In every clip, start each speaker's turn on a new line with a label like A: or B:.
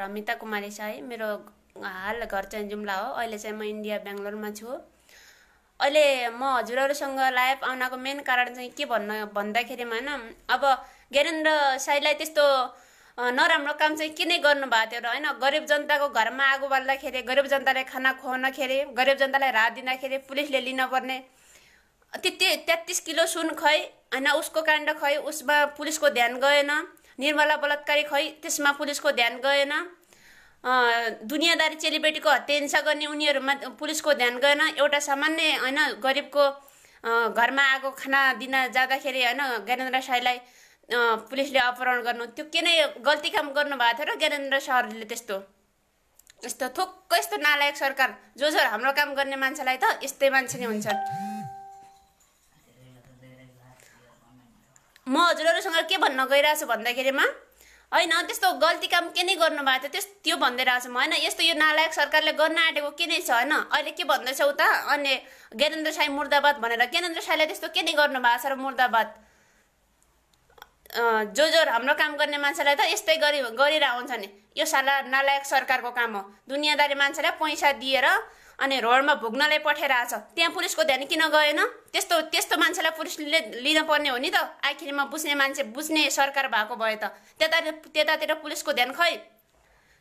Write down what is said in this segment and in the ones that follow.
A: रमिता कुमारी साई मेरो हाल घर चाहिँ जुम्ला हो अहिले चाहिँ म इन्डिया बेङ्गलोरमा छु अहिले म हजुरहरूसँग लाइभ आउनको मेन कारण चाहिँ के भन्न भन्दाखेरिमा होइन अब ज्ञानेन्द्र साईलाई त्यस्तो नराम्रो काम चाहिँ किन गर्नु गर्नुभएको थियो र होइन गरिब जनताको घरमा आगो बाल्दाखेरि गरिब जनताले खाना खुवाउनखेरि गरिब जनतालाई रात दिँदाखेरि पुलिसले लिन लिनपर्ने त्यति तेत्तिस किलो सुन खै होइन उसको काण्ड खै उसमा पुलिसको ध्यान गएन निर्मला बलात्कारी खै त्यसमा पुलिसको ध्यान गएन दुनियाँदारी चेलीबेटीको हत्या हिंसा गर्ने उनीहरूमा पुलिसको ध्यान गएन एउटा सामान्य होइन गरिबको घरमा आगो खाना दिन जाँदाखेरि होइन ज्ञानेन्द्र साईलाई पुलिसले अपहरण गर्नु त्यो के नै गल्ती काम गर्नुभएको थियो र ज्ञानेन्द्र सरले त्यस्तो यस्तो थुक्क यस्तो नालायक सरकार जो जो हाम्रो काम गर्ने मान्छेलाई त यस्तै मान्छे नै हुन्छ म हजुरहरूसँग के भन्न गइरहेछु भन्दाखेरिमा होइन त्यस्तो गल्ती काम के नै गर्नुभएको थियो त्यस त्यो भन्दै रहेको म होइन यस्तो यो नालायक सरकारले गर्न आँटेको के नै छ होइन अहिले के भन्दैछ उता अनि ज्ञानेन्द्र साई मुर्दाबाद भनेर ज्ञानेन्द्र साईले त्यस्तो के नै गर्नुभएको छ र मुर्दाबाद जो जो हाम्रो काम गर्ने मान्छेलाई त यस्तै गरी गरिरहन्छ हुन्छ नि यो साला नालायक सरकारको काम हो दुनियाँदारी मान्छेलाई पैसा दिएर अनि रोडमा भुग्नलाई पठाइरहेछ त्यहाँ पुलिसको ध्यान किन गएन त्यस्तो त्यस्तो मान्छेलाई पुलिसले लिन पर्ने हो नि त आखिरमा बुझ्ने मान्छे बुझ्ने सरकार भएको भए त त्यता त्यतातिर पुलिसको ध्यान खै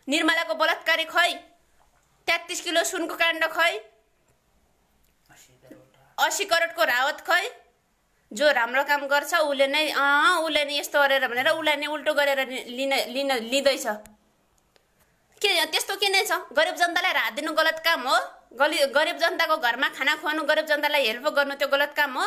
A: निर्मलाको बलात्कारी खै तेत्तिस किलो सुनको काण्ड खै असी करोडको रावत खै जो राम्रो काम गर्छ उसले नै अँ उसले नै यस्तो गरेर भनेर उसलाई नै उल्टो गरेर लिन लिन लिँदैछ के त्यस्तो के नै छ गरिब जनतालाई रात दिनु गलत काम हो गली गरिब जनताको घरमा खाना खुवाउनु गरिब जनतालाई हेल्प गर्नु त्यो गलत काम हो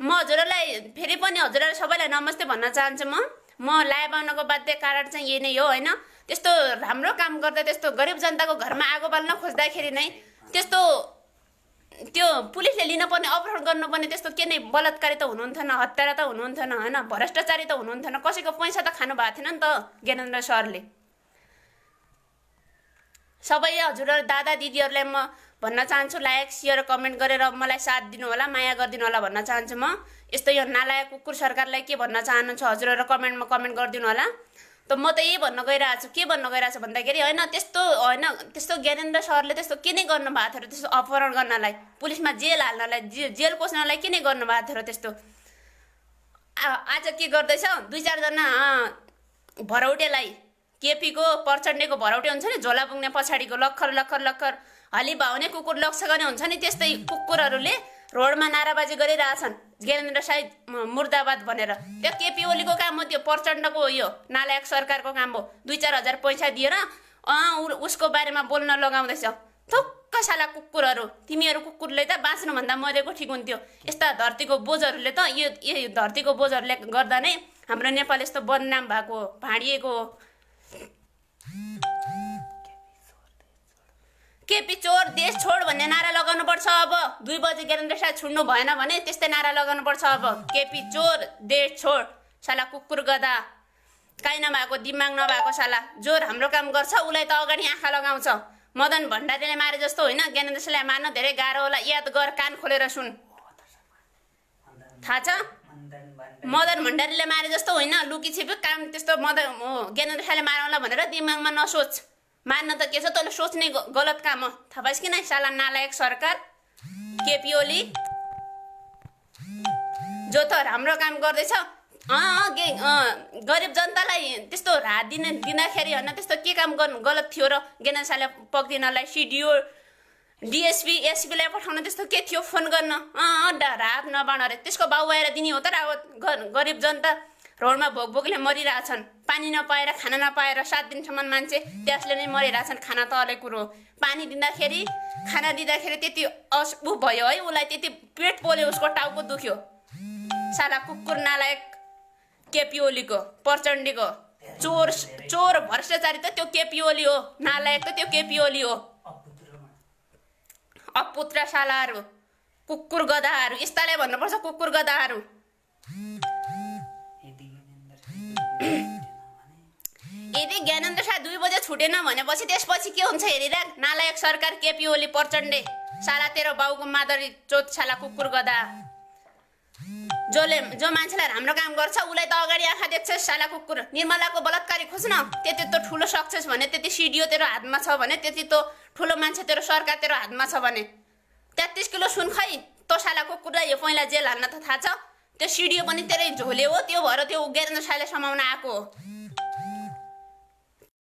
A: म हजुरहरूलाई फेरि पनि हजुरहरू सबैलाई नमस्ते भन्न चाहन्छु म म लाए आउनको बाध्य कारण चाहिँ यही नै हो होइन त्यस्तो राम्रो काम गर्दा त्यस्तो गरिब जनताको घरमा आगो बाल्न खोज्दाखेरि नै त्यस्तो त्यो पुलिसले लिन पर्ने अपहरण गर्नुपर्ने त्यस्तो के नै बलात्कारी त हुनुहुन्थेन हत्यारा त हुनुहुन्थेन होइन भ्रष्टाचारी त हुनुहुन्थेन कसैको पैसा त खानु भएको थिएन नि त ज्ञानेन्द्र सरले सबै हजुरहरू दादा दिदीहरूलाई म भन्न चाहन्छु लायक सेयर कमेन्ट गरेर मलाई साथ दिनु होला माया गरिदिनु होला भन्न चाहन्छु म यस्तो यो नालायक कुकुर सरकारलाई के भन्न चाहनुहुन्छ हजुरहरू कमेन्टमा कमेन्ट गरिदिनु होला त म त यही भन्न गइरहेको छु के भन्न गइरहेको छु भन्दाखेरि होइन त्यस्तो होइन त्यस्तो ज्ञानेन्द्र सरले त्यस्तो के नै गर्नुभएको थियो र त्यस्तो अपहरण गर्नलाई पुलिसमा जेल हाल्नलाई जे जेल पस्नलाई के नै गर्नुभएको थियो र त्यस्तो आज के गर्दैछ दुई चारजना भरौटेलाई केपीको प्रचण्डको भरौटे हुन्छ नि झोला पुग्ने पछाडिको लखर लखर लखर हली भाउने कुकुर गर्ने हुन्छ नि त्यस्तै कुकुरहरूले रोडमा नाराबाजी गरिरहेछन् ज्ञानेन्द्र साई मुर्दाबाद भनेर त्यो केपी ओलीको काम हो त्यो प्रचण्डको यो नालायक सरकारको काम हो दुई चार हजार पैसा दिएर अँ उसको बारेमा बोल्न लगाउँदैछ थुक्क साला कुकुरहरू तिमीहरू कुकुरले त बाँच्नुभन्दा मरेको ठिक हुन्थ्यो यस्ता धरतीको बोझहरूले त यो धरतीको बोझहरूले गर्दा नै हाम्रो नेपाल यस्तो बदनाम भएको हो भाँडिएको हो केपी चोर देश छोड भन्ने नारा लगाउनु पर्छ अब दुई बजे ज्ञानेन्द्र शाह छुड्नु भएन भने त्यस्तै नारा लगाउनु पर्छ अब केपी चोर देश छोड साला कुकुर गदा काहीँ नभएको दिमाग नभएको साला जोर हाम्रो काम गर्छ उसलाई त अगाडि आँखा लगाउँछ मदन भण्डारीले मारे जस्तो होइन ज्ञानेन्द्र साहलाई मार्न धेरै गाह्रो होला याद गर कान खोलेर सुन थाहा छ मदन भण्डारीले मारे जस्तो होइन लुकी छिपे काम त्यस्तो मदन ज्ञानेन्द्र शाहले मारौँला भनेर दिमागमा नसोच मान्न त के छ तैँले सोच्ने गलत काम हो थाहा पाइस् कि नै साला नालायक सरकार केपी ओली जो त राम्रो काम गर्दैछ गे गरिब जनतालाई त्यस्तो रात दिन दिँदाखेरि होइन त्यस्तो के काम गर्नु गलत थियो र ज्ञानेन्द्र शाहले पक्रिनलाई सिडिओ डिएसपी एसपीलाई पठाउन त्यस्तो के थियो फोन गर्न अँ रात नबाड अरे त्यसको बाउ आएर दिने हो त अब गरिब जनता रोडमा भोक भोकले मरिरहेछन् पानी नपाएर खाना नपाएर सात दिनसम्म मान्छे त्यसले नै मरिरहेछन् खाना त अलग कुरो पानी दिँदाखेरि खाना दिँदाखेरि त्यति अस ऊ भयो है उसलाई त्यति पेट पोल्यो उसको टाउको दुख्यो साला कुकुर नालायक केपी ओलीको प्रचण्डीको चोर चोर भ्रष्टाचारी त त्यो केपी ओली हो नालायक त त्यो केपी ओली हो अपुत्र सालाहरू कुकुर गदाहरू यस्ताले भन्नुपर्छ कुकुर गदाहरू यदि ज्ञानेन्द्र शाह दुई बजे छुटेन भनेपछि त्यसपछि के हुन्छ हेरिराख नालायक सरकार केपी ओली प्रचण्डे साला तेरो बाउको मादरी चोतशाला कुकुर गदा जसले जो मान्छेलाई राम्रो काम गर्छ उसलाई त अगाडि आँखा देख्छ साला कुकुर निर्मलाको बलात्कारी खोज्न त्यति त ठुलो सक्सेस भने त्यति सिडिओ तेरो हातमा छ भने त्यति त ठुलो मान्छे तेरो सरकार तेरो हातमा छ भने तेत्तिस किलो सुन खै तोसालाको कुरा यो पहिला जेल हाल्न त थाहा छ त्यो सिडियो पनि तेरै झोले हो त्यो भएर त्यो गेरेन्द्र शाहले समाउन आएको हो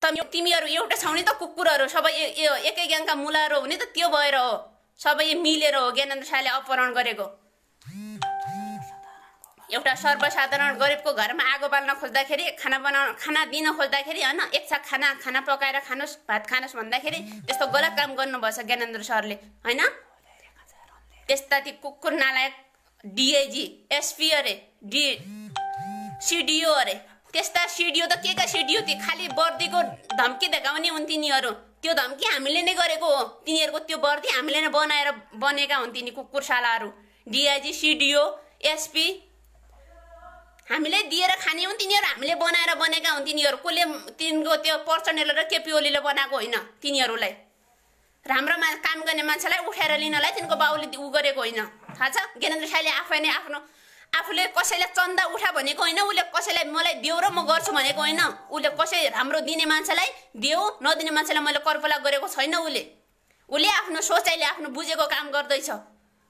A: त तिमीहरू एउटा छौ नि त कुकुरहरू सबै एकै ग्याङका मुलाहरू हो नि त त्यो भएर हो सबै मिलेर हो ज्ञानेन्द्र साईले अपहरण गरेको एउटा सर्वसाधारण गरिबको घरमा आगो बाल्न खोज्दाखेरि खाना बनाउन खाना दिन खोज्दाखेरि होइन एकछा खाना खाना पकाएर खानुहोस् भात खानुहोस् भन्दाखेरि त्यस्तो गलत काम गर्नुभएछ ज्ञानेन्द्र सरले होइन त्यस्ता ती कुकुर नालायक डिएजी एसपी अरे डि सिडिओ अरे त्यस्ता सिडिओ त के का सिडिओ ती खालि बर्दीको धम्की देखाउने हुन् तिनीहरू त्यो धम्की हामीले नै गरेको हो तिनीहरूको त्यो बर्दी हामीले नै बनाएर बनेका हुन् तिनी कुकुरशालाहरू डिआइजी सिडिओ एसपी हामीले दिएर खाने हुन् तिनीहरू हामीले बनाएर बनेका हुन् तिनीहरू कसले तिनको त्यो पर्सनले र केपिओलीले बनाएको होइन तिनीहरूलाई राम्रोमा काम गर्ने मान्छेलाई उठाएर लिनलाई तिनको बाउले उ गरेको होइन थाहा छ ज्ञानेन्द्र साईले आफै नै आफ्नो आफूले कसैलाई चन्दा उठा भनेको होइन उसले कसैलाई मलाई देऊ र म गर्छु भनेको होइन उसले कसै राम्रो दिने मान्छेलाई देऊ नदिने मान्छेलाई मैले कर्पला गरेको छैन उसले उसले आफ्नो सोचाइले आफ्नो बुझेको काम गर्दैछ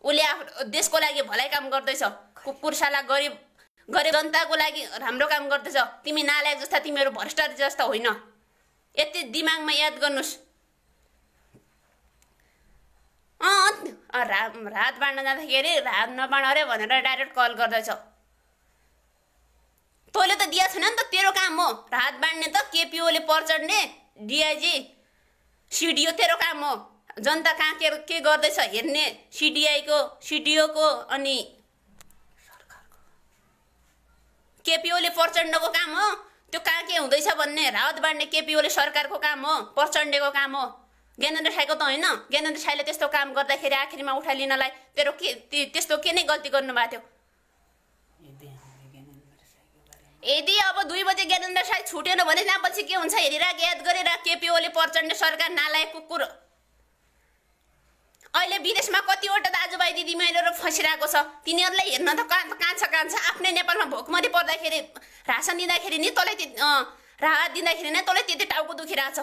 A: उसले आफ्नो देशको लागि भलाइ काम गर्दैछ कुर्साला गरिब गरे जनताको लागि राम्रो काम गर्दैछ तिमी नालायक जस्ता तिमीहरू भ्रष्टाचारी जस्ता होइन यति दिमागमा याद गर्नुहोस् अँ रा रात बाँड्न जाँदाखेरि रात नबाँड अरे भनेर डाइरेक्ट कल गर्दैछ तैँले त दिएको छैन नि त तेरो काम हो रात बाँड्ने त केपिओले पर्चड्ने डिआइजी सिडिओ तेरो काम हो जनता कहाँ के के गर्दैछ हेर्ने सिडिआईको सिडिओको अनि केपिओले प्रचण्डको काम हो त्यो कहाँ के हुँदैछ भन्ने राहत बाँड्ने केपिओले सरकारको काम हो प्रचण्डको काम हो ज्ञानेन्द्र साईको त होइन ज्ञानेन्द्र साईले त्यस्तो काम गर्दाखेरि आखिरमा उठाइलिनलाई तेरो के त्यस्तो के नै गल्ती गर्नुभएको थियो यदि अब दुई बजे ज्ञानेन्द्र साई छुटेन भने त्यहाँपछि के हुन्छ हेरिरहेको याद गरेर केपिओले प्रचण्ड सरकार नालायक कुकुर अहिले विदेशमा कतिवटा दाजुभाइ दिदीबहिनीहरू फसिरहेको छ तिनीहरूलाई हेर्न त कान्छ कान्छ कान्छ आफ्नै नेपालमा भोकमरी पर्दाखेरि रासन दिँदाखेरि नि तँलाई त्यति राहत दिँदाखेरि नै तँलाई त्यति टाउको दुखिरहेछ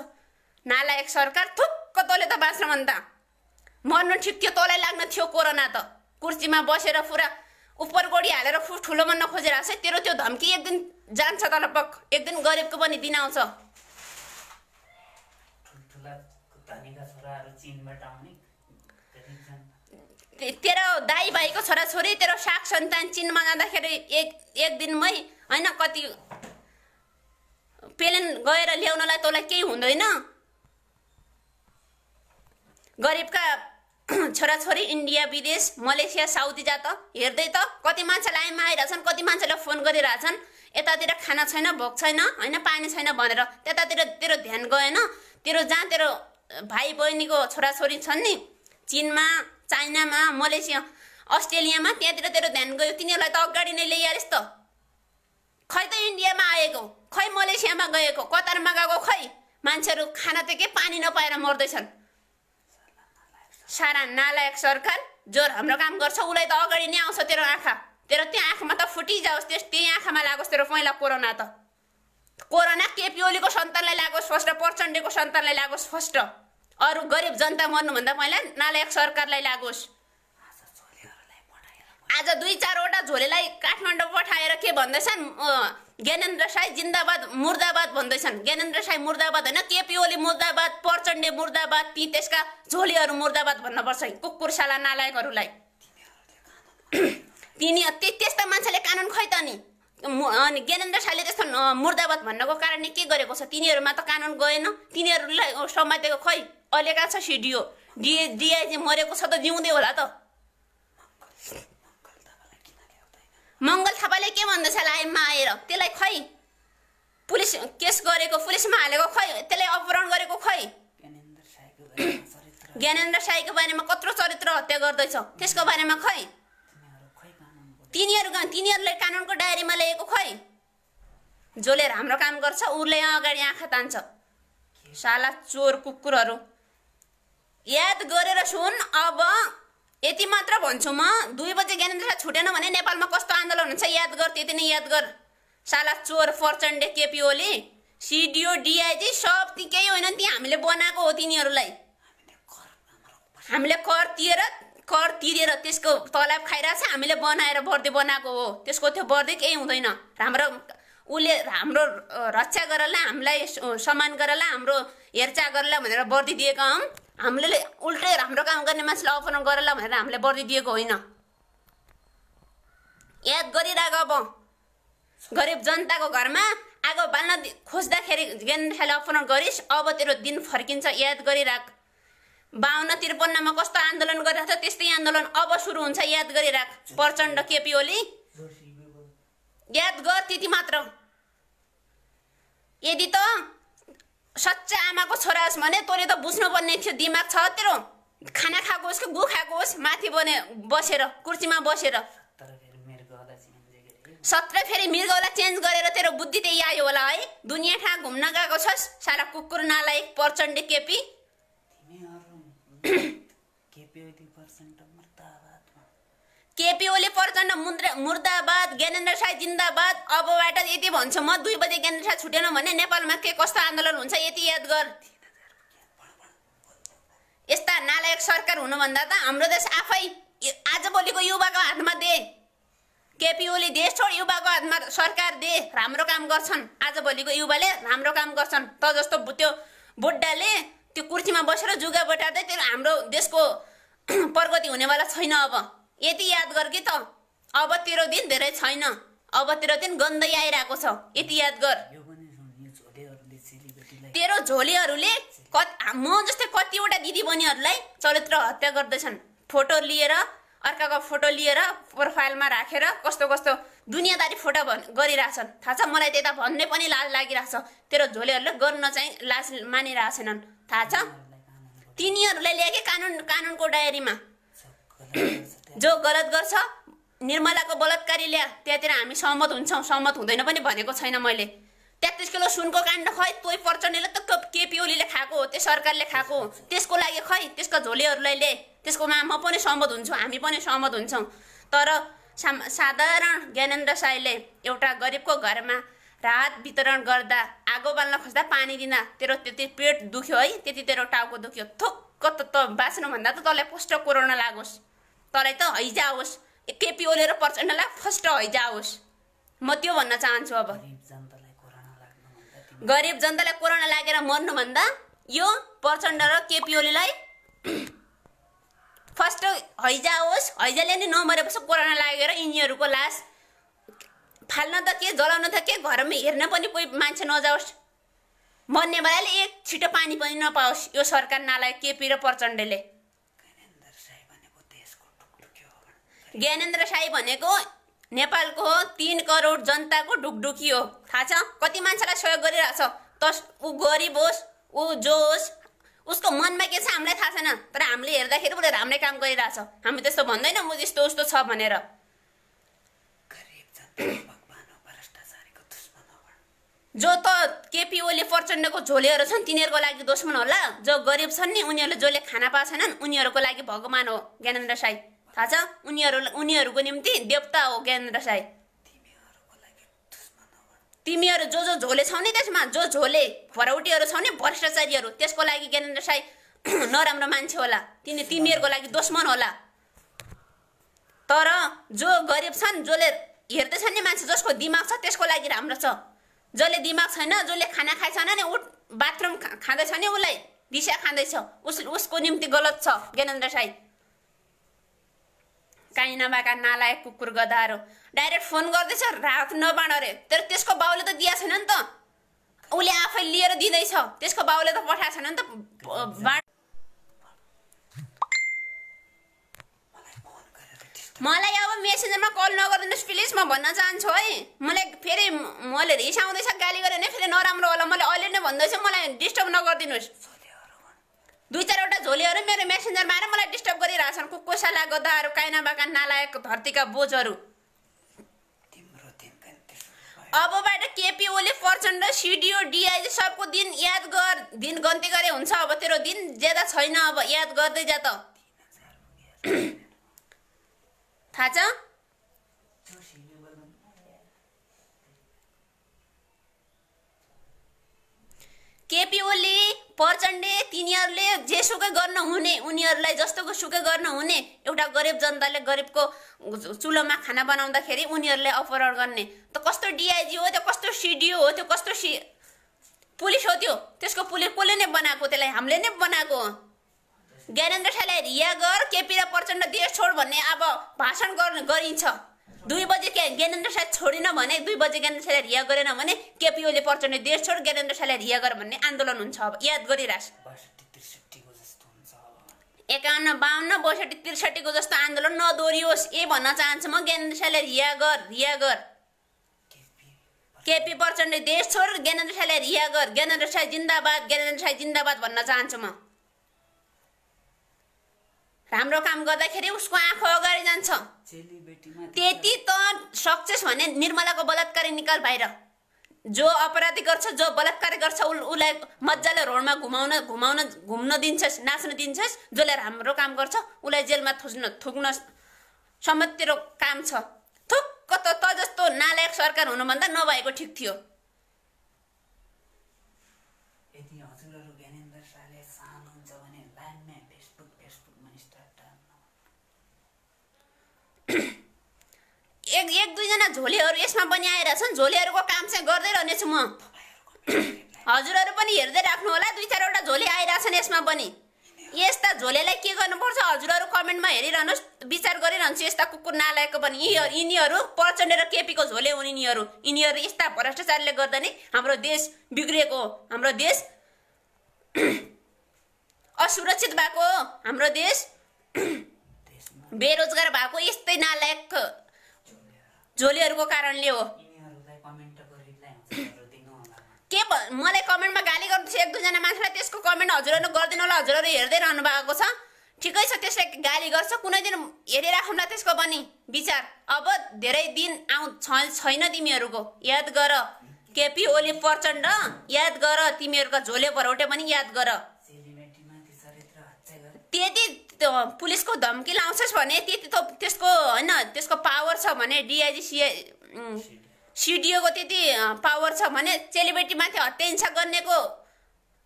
A: नालायक सरकार थुक्क तँले त बाँच्न भन्दा त मर्नु ठिक थियो तँलाई लाग्न थियो कोरोना त कुर्सीमा बसेर पुरा उपर गोडी हालेर ठुलो मन खोजिरहेको छ तेरो त्यो धम्की एक दिन जान्छ तल पक्क एक दिन गरिबको पनि दिन आउँछ तेरो दाई भाइको छोराछोरी तेरो साग सन्तान चिनमा जाँदाखेरि एक एक दिनमै होइन कति पेलेन गएर ल्याउनलाई तँलाई केही हुँदैन गरिबका छोराछोरी इन्डिया विदेश मलेसिया साउदी जा त हेर्दै त कति मान्छे लाइनमा आइरहेछन् कति मान्छेलाई फोन गरिरहेछन् यतातिर खाना छैन भोक छैन होइन पानी छैन भनेर त्यतातिर तेरो ध्यान गएन तेरो जहाँ तेरो भाइ बहिनीको छोराछोरी छन् नि चिनमा चाइनामा मलेसिया अस्ट्रेलियामा त्यहाँतिर तेरो ध्यान गयो तिनीहरूलाई त अगाडि नै ल्याएर त खै त इन्डियामा आएको खै मलेसियामा गएको कतारमा गएको खै मान्छेहरू खाना त के पानी नपाएर मर्दैछन् सारा नालायक सरकार जो हाम्रो काम गर्छ उसलाई त अगाडि नै आउँछ तेरो आँखा तेरो त्यो आँखामा त फुटिजाओस् त्यस त्यही आँखामा लागोस् तेरो पहिला कोरोना त कोरोना केपिओलीको सन्तानलाई लागोस् फर्स्ट प्रचण्डीको सन्तानलाई लागोस् फर्स्ट अरू गरिब जनता मर्नुभन्दा पहिला नालायक सरकारलाई लागोस् आज दुई चारवटा झोलेलाई काठमाडौँ पठाएर के भन्दैछन् ज्ञानेन्द्र साई जिन्दाबाद मुर्दाबाद भन्दैछन् ज्ञानेन्द्र साई मुर्दाबाद होइन केपी ओली मुर्दाबाद प्रचण्डे मुर्दाबाद ती त्यसका झोलीहरू मुर्दाबाद भन्नुपर्छ कुकुर साला नालायकहरूलाई तिनी त्यस्ता मान्छेले कानुन खै त नि अनि ज्ञानेन्द्र साईले त्यस्तो मुर्दाबाद भन्नको कारणले के गरेको छ तिनीहरूमा त कानुन गएन तिनीहरूलाई समातेको खै अहिले कहाँ छ सिडिओ डिए डिआइजी मरेको छ त जिउँदै होला त मङ्गल थापाले के भन्दैछ लाइममा आएर त्यसलाई खै पुलिस केस गरेको पुलिसमा हालेको खै त्यसलाई अपहरण गरेको खै ज्ञानेन्द्र साईको बारेमा कत्रो चरित्र हत्या गर्दैछ त्यसको बारेमा खै तिनीहरू तिनीहरूले कानुनको डायरीमा ल्याएको खै जसले राम्रो काम गर्छ उसले अगाडि आँखा तान्छ साला चोर कुकुरहरू याद गरेर सुन अब यति मात्र भन्छु म दुई बजे ज्ञानेन्द्र छुटेन भने नेपालमा कस्तो आन्दोलन हुन्छ याद गर त्यति नै याद गर साला चोर फर्चन्डे केपी ओली सिडिओ डिआइजी सब ती केही होइन नि ती हामीले बनाएको हो तिनीहरूलाई हामीले कर तिरेर कर तिरेर त्यसको तलाब खाइरहेको छ हामीले बनाएर बर्दी बनाएको हो त्यसको त्यो बर्दी केही हुँदैन हाम्रो उसले हाम्रो रक्षा गरेर हामीलाई सम्मान गरेर हाम्रो हेरचाह गरेर भनेर बर्दी दिएका हौ हामीले उल्टै राम्रो काम गर्ने मान्छेलाई अपहरण गरेला भनेर हामीले बर्दी दिएको होइन याद गरिरहेको अब गरिब जनताको घरमा आगो बाल्न खोज्दाखेरि गेन्द्रले अपहरण गरिस् अब तेरो दिन फर्किन्छ याद गरिराख बाहन्न त्रिपन्नमा कस्तो आन्दोलन गरिरहेको छ त्यस्तै आन्दोलन अब सुरु हुन्छ याद गरिराख प्रचण्ड केपी ओली याद गर त्यति मात्र यदि त सच्चा आमाको छोरा होस् भने तँले त बुझ्नुपर्ने थियो दिमाग छ तेरो खाना खाएको होस् कि गु खाएको होस् माथि बने बसेर कुर्सीमा बसेर सत्र फेरि मृगौला चेन्ज गरेर तेरो बुद्धि त्यही आयो होला है दुनियाँ ठाँ घुम्न गएको छस् सारा कुकुर नालायक प्रचण्ड केपी केपी ओली प्रचण्ड मुद्रा मुर्दाबाद ज्ञानेन्द्र शाह जिन्दाबाद अबबाट यति भन्छु म दुई बजे ज्ञानेन्द्र शाह छुटेन भने नेपालमा के कस्तो आन्दोलन हुन्छ यति याद गर यस्ता नालायक सरकार हुनुभन्दा त हाम्रो देश आफै आजभोलिको युवाको हातमा दे केपी देश छोड युवाको हातमा सरकार दे राम्रो काम गर्छन् आजभोलिको युवाले राम्रो काम गर्छन् त जस्तो त्यो बुढाले त्यो कुर्सीमा बसेर जुगा बटार्दै त्यो हाम्रो देशको प्रगति हुनेवाला छैन अब यति याद गर कि त अब तेरो दिन धेरै छैन अब तेरो दिन गन्दै आइरहेको छ यति याद गर तेरो झोलीहरूले म जस्तै कतिवटा दिदी बहिनीहरूलाई चलचित्र हत्या गर्दैछन् फोटो लिएर अर्काको फोटो लिएर प्रोफाइलमा राखेर रा, कस्तो कस्तो दुनियाँदारी फोटो भन् गरिरहेछन् थाहा छ मलाई त्यता भन्ने पनि लाज लागिरहेछ तेरो झोलेहरूले गर्न चाहिँ लाज मानिरहेछेनन् थाहा छ तिनीहरूलाई ल्याएकै कानुन कानुनको डायरीमा जो गलत गर्छ निर्मलाको बलात्कारी ल्या त्यहाँतिर हामी सहमत हुन्छौँ सहमत हुँदैन पनि भनेको छैन मैले तेत्तिस किलो सुनको काण्ड खै तोइ पर्चनेले त केपिओलीले खाएको हो त्यो सरकारले खाएको त्यसको लागि खै त्यसको झोलेहरूलाई ल्याए त्यसकोमा म पनि सहमत हुन्छु हामी पनि सहमत हुन्छौँ तर साधारण ज्ञानेन्द्र साईले एउटा गरिबको घरमा राहत वितरण गर्दा आगो बाल्न खोज्दा पानी दिँदा तेरो त्यति पेट दुख्यो है त्यति तेरो टाउको दुख्यो थुक्क त बाँच्नुभन्दा त तँलाई पोस्ट कोरोना लागोस् तरै त हैजा होस् केपी ओलेर प्रचण्डलाई फर्स्ट हैजा होस् म त्यो भन्न चाहन्छु अब गरिब जनतालाई कोरोना लागेर मर्नुभन्दा यो प्रचण्ड र केपी ओलीलाई फर्स्ट हैजा होस् हैजाले नै नमरेपछि कोरोना लागेर यिनीहरूको लास फाल्न त के जलाउन त के घरमा हेर्न पनि कोही मान्छे नजाओस् मर्ने बेलाले एक छिटो पानी पनि नपाओस् यो सरकार नालाई केपी र प्रचण्डले ज्ञानेन्द्र साई भनेको नेपालको हो तिन करोड जनताको ढुकढुकी हो थाहा छ कति मान्छेलाई सहयोग गरिरहेछ तस ऊ गरिब होस् ऊ जो होस् उसको मनमा के छ हामीलाई थाहा छैन तर हामीले हेर्दाखेरि उसले राम्रै काम गरिरहेछ हामी त्यस्तो भन्दैन म यस्तो उस्तो छ भनेर जो त केपी ओली प्रचण्डको झोलेहरू छन् तिनीहरूको लागि दुश्मन होला जो गरिब छन् नि उनीहरूले जसले खाना पाएको छैनन् उनीहरूको लागि भगवान् हो ज्ञानेन्द्र साई थाहा छ उनीहरू उनीहरूको निम्ति देवता हो ज्ञानेन्द्र साई तिमीहरू जो जो झोले छौ नि त्यसमा जो झोले भरौटीहरू छौ नि भ्रष्टाचारीहरू त्यसको लागि ज्ञानेन्द्र साई नराम्रो मान्छे होला तिनी तिमीहरूको लागि दुश्मन होला तर जो गरिब छन् जसले हेर्दैछन् नि मान्छे जसको दिमाग छ त्यसको लागि राम्रो छ जसले दिमाग छैन जसले खाना छैन नि उ बाथरुम खाँदैछ नि उसलाई दिशा खाँदैछ उस उसको निम्ति गलत छ ज्ञानेन्द्र साई काहीँ नमाका नालायक कुकुर गधारो डाइरेक्ट फोन गर्दैछ रात नबाँड अरे तर त्यसको बाउले त दिएको छैन नि त उसले आफै लिएर दिँदैछ त्यसको बाउले त पठाएको छैन नि त मलाई अब मेसेन्जरमा कल नगरिदिनुहोस् प्लिज म भन्न चाहन्छु है मलाई फेरि मैले रिसाउँदैछ गाली गरेँ भने फेरि नराम्रो होला मैले अहिले नै भन्दैछु मलाई डिस्टर्ब नगरिदिनुहोस् दुई चारवटा झोलीहरू मेरो मेसेन्जरमा आएर मलाई डिस्टर्ब गरिरहेछन् को कोसाला गदाहरू काइना बाका नालायक धरतीका बोझहरू अबबाट केपी फर्चन र सिडिओ डिआई सबको दिन याद गर दिन गन्ती गरे हुन्छ अब तेरो दिन ज्यादा छैन अब याद गर्दै जा त थाहा छ प्रचण्डले तिनीहरूले जेसुकै गर्न हुने उनीहरूलाई जस्तोको सुकै गर्न हुने एउटा गरिब जनताले गरिबको चुलोमा खाना बनाउँदाखेरि उनीहरूले अपहरण गर्ने त कस्तो डिआइजी हो त्यो कस्तो सिडिओ हो त्यो कस्तो सि पुलिस हो त्यो त्यसको पुलिस कसले नै बनाएको त्यसलाई हामीले नै बनाएको ज्ञानेन्द्र शाहलाई रिया गर केपी र प्रचण्ड देश छोड भन्ने अब भाषण गर्ने गरिन्छ दुई बजी के ज्ञानेन्द्र शाह छोडिन भने दुई बजी ज्ञानेन्द्र शाहलाई रिया गरेन भने केपिओले प्रचण्ड देश छोड ज्ञानेन्द्र शाहलाई रिया गर भन्ने आन्दोलन हुन्छ अब याद गरिरास एकाउन्न बाहन्न बैसठी त्रिसठीको जस्तो आन्दोलन नदोरियोस् ए भन्न चाहन्छु म ज्ञानेन्द्र शाहलाई रिया गर रिया गर केपी प्रचण्ड देश छोड ज्ञानेन्द्र शाहलाई रिया गर ज्ञानेन्द्र शाह जिन्दाबाद ज्ञानेन्द्र शाह जिन्दाबाद भन्न चाहन्छु म राम्रो काम गर्दाखेरि उसको आँखा अगाडि जान्छ त्यति त सक्सेस भने निर्मलाको बलात्कारी निकाल बाहिर जो अपराधी गर्छ जो बलात्कार गर्छ उसलाई मजाले रोडमा घुमाउन घुमाउन घुम्न दिन्छस् नाच्न दिन्छस् जसले राम्रो काम गर्छ उसलाई जेलमा थुज्न थुक्न समतिर काम छ थुक्क त जस्तो नालायक सरकार हुनुभन्दा नभएको ठिक थियो छैन झोलेहरू यसमा पनि आएर छन् झोलेहरूको काम चाहिँ गर्दै रहनेछु म हजुरहरू पनि हेर्दै राख्नु होला दुई चारवटा झोले आइरहेछन् यसमा पनि यस्ता झोलेलाई के गर्नुपर्छ हजुरहरू कमेन्टमा हेरिरहनुहोस् विचार गरिरहन्छु यस्ता कुकुर नालायकको पनि यी यिनीहरू प्रचण्ड र केपीको झोले हुन् यिनीहरू यिनीहरू यस्ता भ्रष्टाचारले गर्दा नै हाम्रो देश बिग्रिएको हाम्रो देश असुरक्षित भएको हो हाम्रो देश बेरोजगार भएको यस्तै नालायक झोलीहरूको कारणले हो के मलाई कमेन्टमा गाली गर्दैछ एक दुईजना मान्छेलाई त्यसको कमेन्ट हजुरहरू गरिदिनु होला हजुरहरू हेर्दै रहनु भएको छ ठिकै छ त्यसलाई गाली गर्छ कुनै दिन हेरिराखौँला त्यसको पनि विचार अब धेरै दिन आउ छैन तिमीहरूको याद गर केपी ओली प्रचण्ड याद गर तिमीहरूको झोले भरौटे पनि याद गर त्यति त्यो पुलिसको धम्की लाउँछस् भने त्यति त त्यसको होइन त्यसको पावर छ भने डिआइजी सिए सिडिओको त्यति पावर छ भने माथि हत्या हिंसा गर्नेको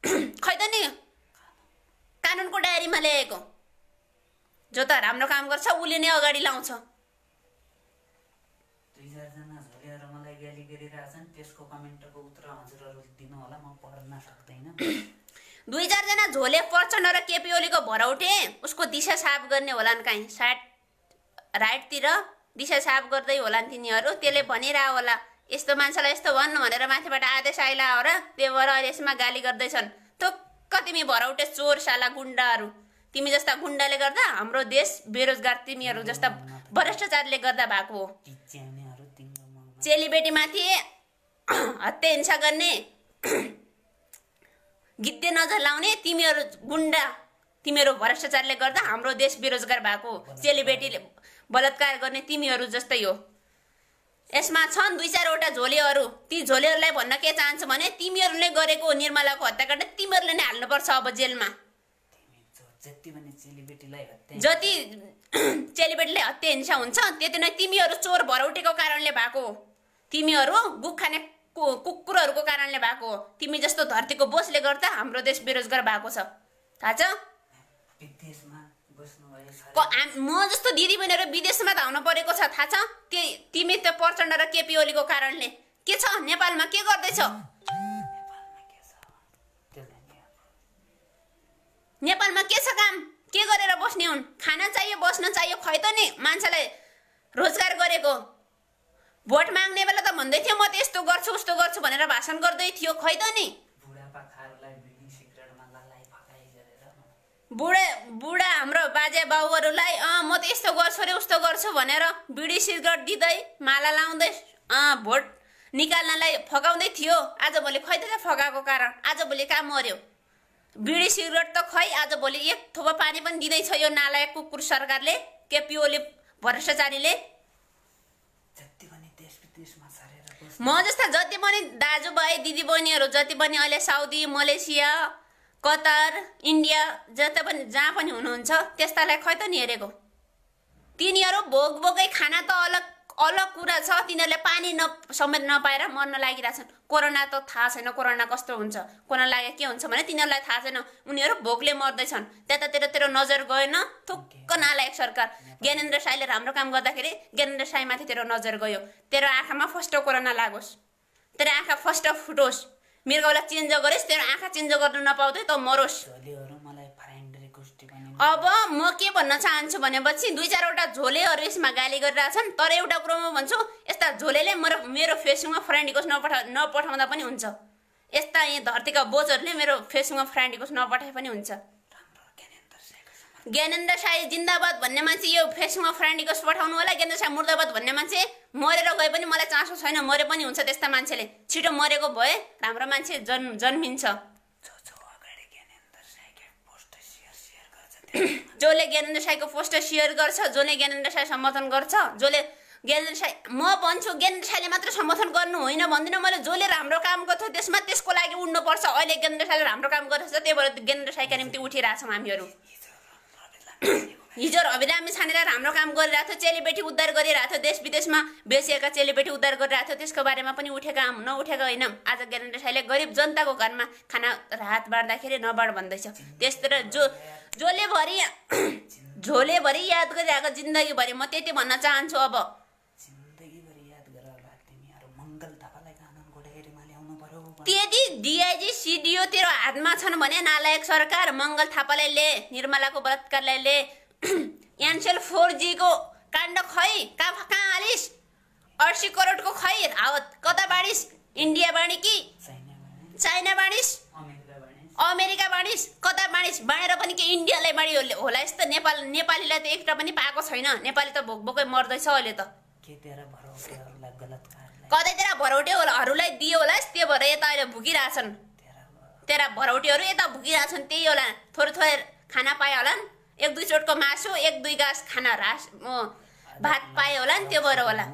A: खै त नि कानुनको डायरीमा ल्याएको जो त राम्रो काम गर्छ उसले नै अगाडि लाउँछ
B: त्यसको कमेन्टको उत्तर हजुरहरू दिनु होला म पढ्न सक्दैन
A: दुई चारजना झोले प्रचण्ड र केपी ओलीको भरौटे उसको दिशा साफ गर्ने होलान् काहीँ साइड राइटतिर दिशा साफ गर्दै होलान् तिनीहरू त्यसले भनिरह होला यस्तो मान्छेलाई यस्तो भन्नु भनेर माथिबाट आदेश आइला हो र त्यो भएर अहिले यसमा गाली गर्दैछन् थोक्क तिमी भरौटे चोर साला गुन्डाहरू तिमी जस्ता गुन्डाले गर्दा हाम्रो देश बेरोजगार तिमीहरू जस्ता भ्रष्टाचारले गर्दा भएको हो चेलीबेटीमाथि हत्या हिंसा गर्ने गिद्धे नजलाउने तिमीहरू गुन्डा तिमीहरू भ्रष्टाचारले गर्दा हाम्रो देश बेरोजगार भएको चेलीबेटीले बलात्कार गर्ने तिमीहरू जस्तै हो यसमा छन् दुई चारवटा झोलेहरू ती झोलेहरूलाई भन्न के चाहन्छ भने तिमीहरूले गरेको निर्मलाको हत्याकाण्ड तिमीहरूले नै हाल्नुपर्छ अब जेलमा जति चेलीबेटीलाई हत्या हिंसा हुन्छ त्यति नै तिमीहरू चोर भरौटेको कारणले भएको तिमीहरू गुख खाने को कुकुरहरूको कारणले भएको हो तिमी जस्तो धरतीको बोसले गर्दा हाम्रो देश बेरोजगार भएको छ थाहा छ म जस्तो दिदी बहिनीहरू विदेशमा त आउनु परेको छ थाहा छ तिमी त्यो प्रचण्ड र केपी ओलीको कारणले के छ नेपालमा के गर्दैछ नेपालमा के छ काम के गरेर बस्ने हुन् खाना चाहियो बस्न चाहियो खै त नि मान्छेलाई रोजगार गरेको भोट माग्ने बेला त भन्दै थियो म त यस्तो गर्छु उस्तो गर्छु भनेर भाषण गर्दै थियो खै त नि बुढा बुढा हाम्रो बाजे बाउहरूलाई अँ म त यस्तो गर्छु अरे उस्तो गर्छु भनेर बिडी सिगरेट दिँदै माला लाउँदै अँ भोट निकाल्नलाई फकाउँदै थियो आजभोलि खै त फकाएको कारण आजभोलि कहाँ मऱ्यो बिडी सिगरेट त खै आजभोलि एक थोपा पानी पनि दिँदैछ यो नालायक कुकुर सरकारले केपिओले भ्रष्टाचारीले म जस्ता जति पनि दाजुभाइ दिदीबहिनीहरू जति पनि अहिले साउदी मलेसिया कतार इन्डिया जति पनि जहाँ पनि हुनुहुन्छ त्यस्तालाई खै त नि हेरेको तिनीहरू भोग भोगै खाना त अलग अलग कुरा छ तिनीहरूले पानी न समेत नपाएर मर्न लागिरहेछन् कोरोना त थाहा छैन कोरोना कस्तो हुन्छ कोरोना लागेको के हुन्छ भने तिनीहरूलाई थाहा छैन उनीहरू भोकले मर्दैछन् त्यतातिर तेरो नजर गएन थुक्क नालायक सरकार ज्ञानेन्द्र साईले राम्रो काम गर्दाखेरि ज्ञानेन्द्र साईमाथि तेरो नजर गयो तेरो आँखामा फर्स्ट कोरोना लागोस् तेरो आँखा फर्स्ट फुटोस् मृगौलाई चेन्ज गरोस् तेरो आँखा चेन्ज गर्न नपाउँदै त मरोस् अब म के भन्न चाहन्छु भनेपछि दुई चारवटा झोलेहरू यसमा गाली गरिरहेछन् तर एउटा कुरो म भन्छु यस्ता झोलेले मेरो मेरो फेसबुकमा फ्रेन्ड रिक्वेस्ट नपठा नपठाउँदा पनि हुन्छ यस्ता यहाँ धरतीका बोजहरूले मेरो फेसबुकमा फ्रेन्ड रिक्वेस्ट नपठाए पनि हुन्छ ज्ञानेन्द्र साई जिन्दाबाद भन्ने मान्छे यो फेसबुकमा फ्रेन्ड रिक्वेस्ट पठाउनु होला ज्ञानेन्द्र साई मुर्दाबाद भन्ने मान्छे मरेर गए पनि मलाई चासो छैन मरे पनि हुन्छ त्यस्ता मान्छेले छिटो मरेको भए राम्रो मान्छे जन् जन्मिन्छ जसले ज्ञानेन्द्र साईको पोस्टर सेयर गर्छ जसले ज्ञानेन्द्र साई समर्थन गर्छ जसले ज्ञानेन्द्र साई म भन्छु ज्ञानेन्द्र साईले मात्र समर्थन गर्नु होइन भन्दिनँ मैले जसले राम्रो काम गर्थ्यो त्यसमा त्यसको लागि उड्नुपर्छ अहिले ज्ञानेन्द्र साईले राम्रो काम गर्दैछ त्यही भएर ज्ञानेन्द्र साईका निम्ति उठिरहेछौँ हामीहरू हिजो अभिरामी छानेर राम्रो काम गरिरहेको थियो चेलीबेटी उद्धार गरिरहेको थियो देश विदेशमा बेसिएका चेलीबेटी उद्धार गरिरहेको थियो त्यसको बारेमा पनि उठेका नउठेका होइन आज ज्ञानेन्द्र साईले गरिब जनताको घरमा खाना हात बाँड्दाखेरि नबाँड भन्दैछ त्यस्तो जो जसले भरि झोले भरि याद गरिरहेको जिन्दगीभरि म त्यति भन्न चाहन्छु अब त्यति डिआइजी सिडिओ तेरो हातमा छन् भने नालायक सरकार मङ्गल थापालाई ले निर्मलाको बलात्कारलाई ले एनसेल फोर जीको काण्ड खै कहाँ कहाँ हालिस असी करोडको खै आवत कता बाँडिस इन्डिया बाँडी कि चाइना बाँडिस अमेरिका बाँडिस कता बाँडिस बाँडेर पनि के इन्डियालाई बाँडी होला यस्तो नेपाल नेपालीलाई त एक्स्ट्रा पनि पाएको छैन नेपाली त भोक भोकै मर्दैछ अहिले त
B: कतै
A: तेरा भरौटेहरूलाई दियो होला त्यो भएर यता अहिले भुकिरहेछन् तेरा भरौटेहरू यता भुकिरहेछन् त्यही होला थोरै थोरै खाना पायो होला नि एक दुई चोटको मासु एक दुई गाँस खाना रास भात पायो होला नि त्यो भएर होला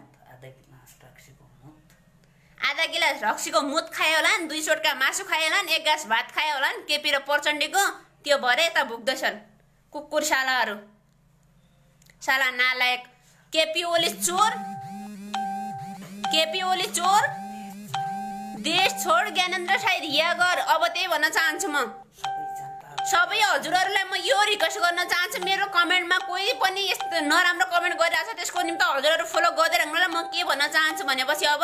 A: आधा गिलास रक्सीको मुत खायो होला दुई सोटका मासु खायो होला एक गाँस भात खायो होला केपी र पर्चण्डीको त्यो भरे यता भुक्दैछन् कुकुर सालाहरू साला नालायक केपी ओली चोर केपी ओली चोर देश छोड ज्ञानेन्द्र सायद रिया गर अब त्यही भन्न चाहन्छु म सबै हजुरहरूलाई म यो रिक्वेस्ट गर्न चाहन्छु मेरो कमेन्टमा कोही पनि यस्तो नराम्रो कमेन्ट गरिरहेको छ त्यसको निम्ति हजुरहरू फलो गरिदिएर म के भन्न चाहन्छु भनेपछि अब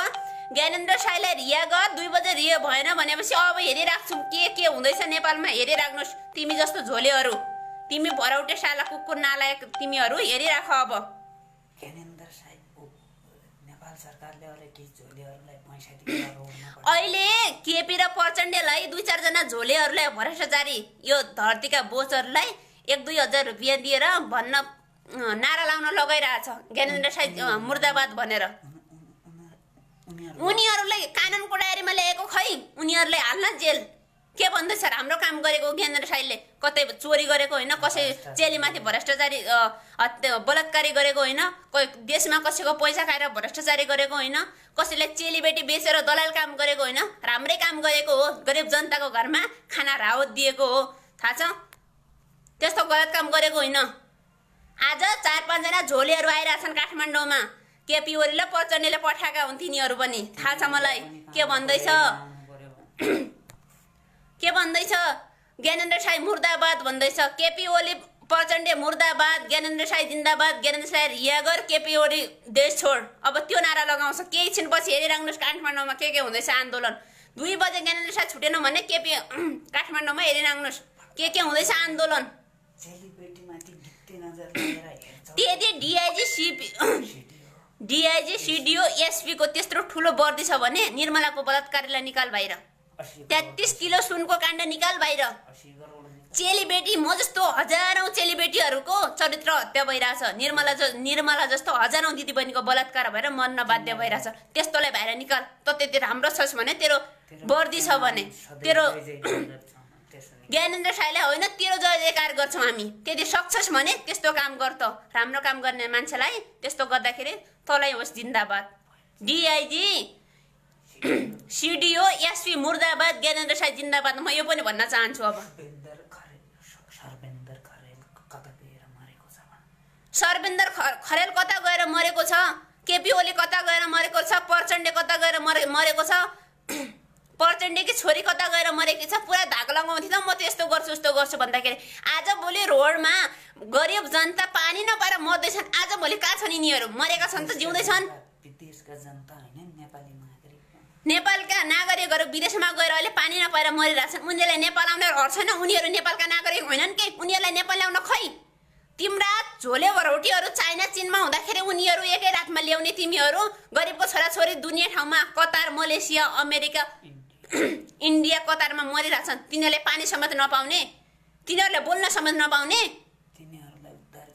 A: ज्ञानेन्द्र साईलाई रिया गर दुई बजे रिया भएन भनेपछि अब हेरिराख्छु के के हुँदैछ नेपालमा हेरिराख्नुहोस् तिमी जस्तो झोलेहरू तिमी भरौटे साला कुकुर नालायक तिमीहरू हेरिराख अब अहिले केपी र प्रचण्डेलाई दुई चारजना झोलेहरूलाई भ्रष्टाचारी यो धरतीका बोचहरूलाई एक दुई हजार रुपियाँ दिएर भन्न नारा लाउन लगाइरहेछ ज्ञानेन्द्र साई मुर्दाबाद भनेर उनीहरूलाई कानुनको डायरीमा ल्याएको खै उनीहरूलाई हाल्न जेल के भन्दैछ राम्रो काम गरेको ज्ञानेन्द्र साईले कतै चोरी गरेको होइन कसै चेलीमाथि भ्रष्टाचारी बलात्कारी गरेको होइन देशमा कसैको पैसा खाएर भ्रष्टाचारी गरेको होइन कसैले चेलीबेटी बेचेर दलाल काम गरेको होइन राम्रै काम गरेको हो गरिब जनताको घरमा खाना रावत दिएको हो थाहा छ त्यस्तो गलत काम गरेको होइन आज चार पाँचजना झोलेहरू आइरहेछन् काठमाडौँमा केपी ओरीलाई पचनेले पठाएका हुन् तिनीहरू पनि थाहा छ मलाई के भन्दैछ के भन्दैछ ज्ञानेन्द्र साई मुर्दाबाद भन्दैछ केपी ओली प्रचण्डे मुर्दाबाद ज्ञानेन्द्र साई जिन्दाबाद ज्ञानेन्द्र साई रियागर केपी ओली देश छोड अब त्यो नारा लगाउँछ केही छिनपछि हेरिराख्नुहोस् काठमाडौँमा के के हुँदैछ आन्दोलन दुई बजे ज्ञानेन्द्र साई छुटेन भने केपी काठमाडौँमा हेरिराख्नुहोस् के के हुँदैछ आन्दोलन त्यति डिआइजी सिपी डिआइजी सिडिओ एसपीको त्यत्रो ठुलो बर्दी छ भने निर्मलाको बलात्कारीलाई निकाल बाहिर तेत्तिस किलो सुनको काण्ड निकाल बाहिर चेलीबेटी म जस्तो हजारौँ चेलीबेटीहरूको चरित्र हत्या भइरहेछ निर्मला ज निर्मला जस्तो हजारौँ दिदीबहिनीको बलात्कार भएर मन बाध्य भइरहेछ त्यस्तोलाई भएर निकाल त त्यति राम्रो छस् भने तेरो बर्दी छ भने तेरो ज्ञानेन्द्र साईलाई होइन तेरो जय गर्छौँ हामी त्यति सक्छस् भने त्यस्तो काम गर् त राम्रो काम गर्ने मान्छेलाई त्यस्तो गर्दाखेरि तँलाई होस् जिन्दाबाद डिआइजी सिडिओ एसपी मुर्दाबाद ज्ञानेन्द्र साई जिन्दाबाद म यो पनि भन्न चाहन्छु अब सर्वेन्द्र खरेल कता गएर मरेको छ केपी ओली कता गएर मरेको छ प्रचण्डे कता गएर मरे मरेको छ प्रचण्डीकी छोरी कता गएर मरेकी छ पुरा धाक लगाउँथ्यो त म यस्तो गर्छु उस्तो गर्छु भन्दाखेरि आज भोलि रोडमा गरिब जनता पानी नपाएर मर्दैछन् आज भोलि कहाँ छन् यिनीहरू मरेका छन् त जिउँदैछन् नेपालका नागरिकहरू विदेशमा गएर अहिले पानी नपाएर मरिरहेछन् उनीहरूलाई नेपाल आउन अर्थ छैन उनीहरू नेपालका नागरिक होइनन् के उनीहरूलाई नेपाल ल्याउन खै तिम्रा झोले भरौटीहरू चाइना चिनमा हुँदाखेरि उनीहरू एकै रातमा ल्याउने तिमीहरू गरिबको छोराछोरी दुनियाँ ठाउँमा कतार मलेसिया अमेरिका इन्डिया कतारमा मरिरहेको छन् तिनीहरूले पानी समेत नपाउने तिनीहरूले बोल्न समेत नपाउने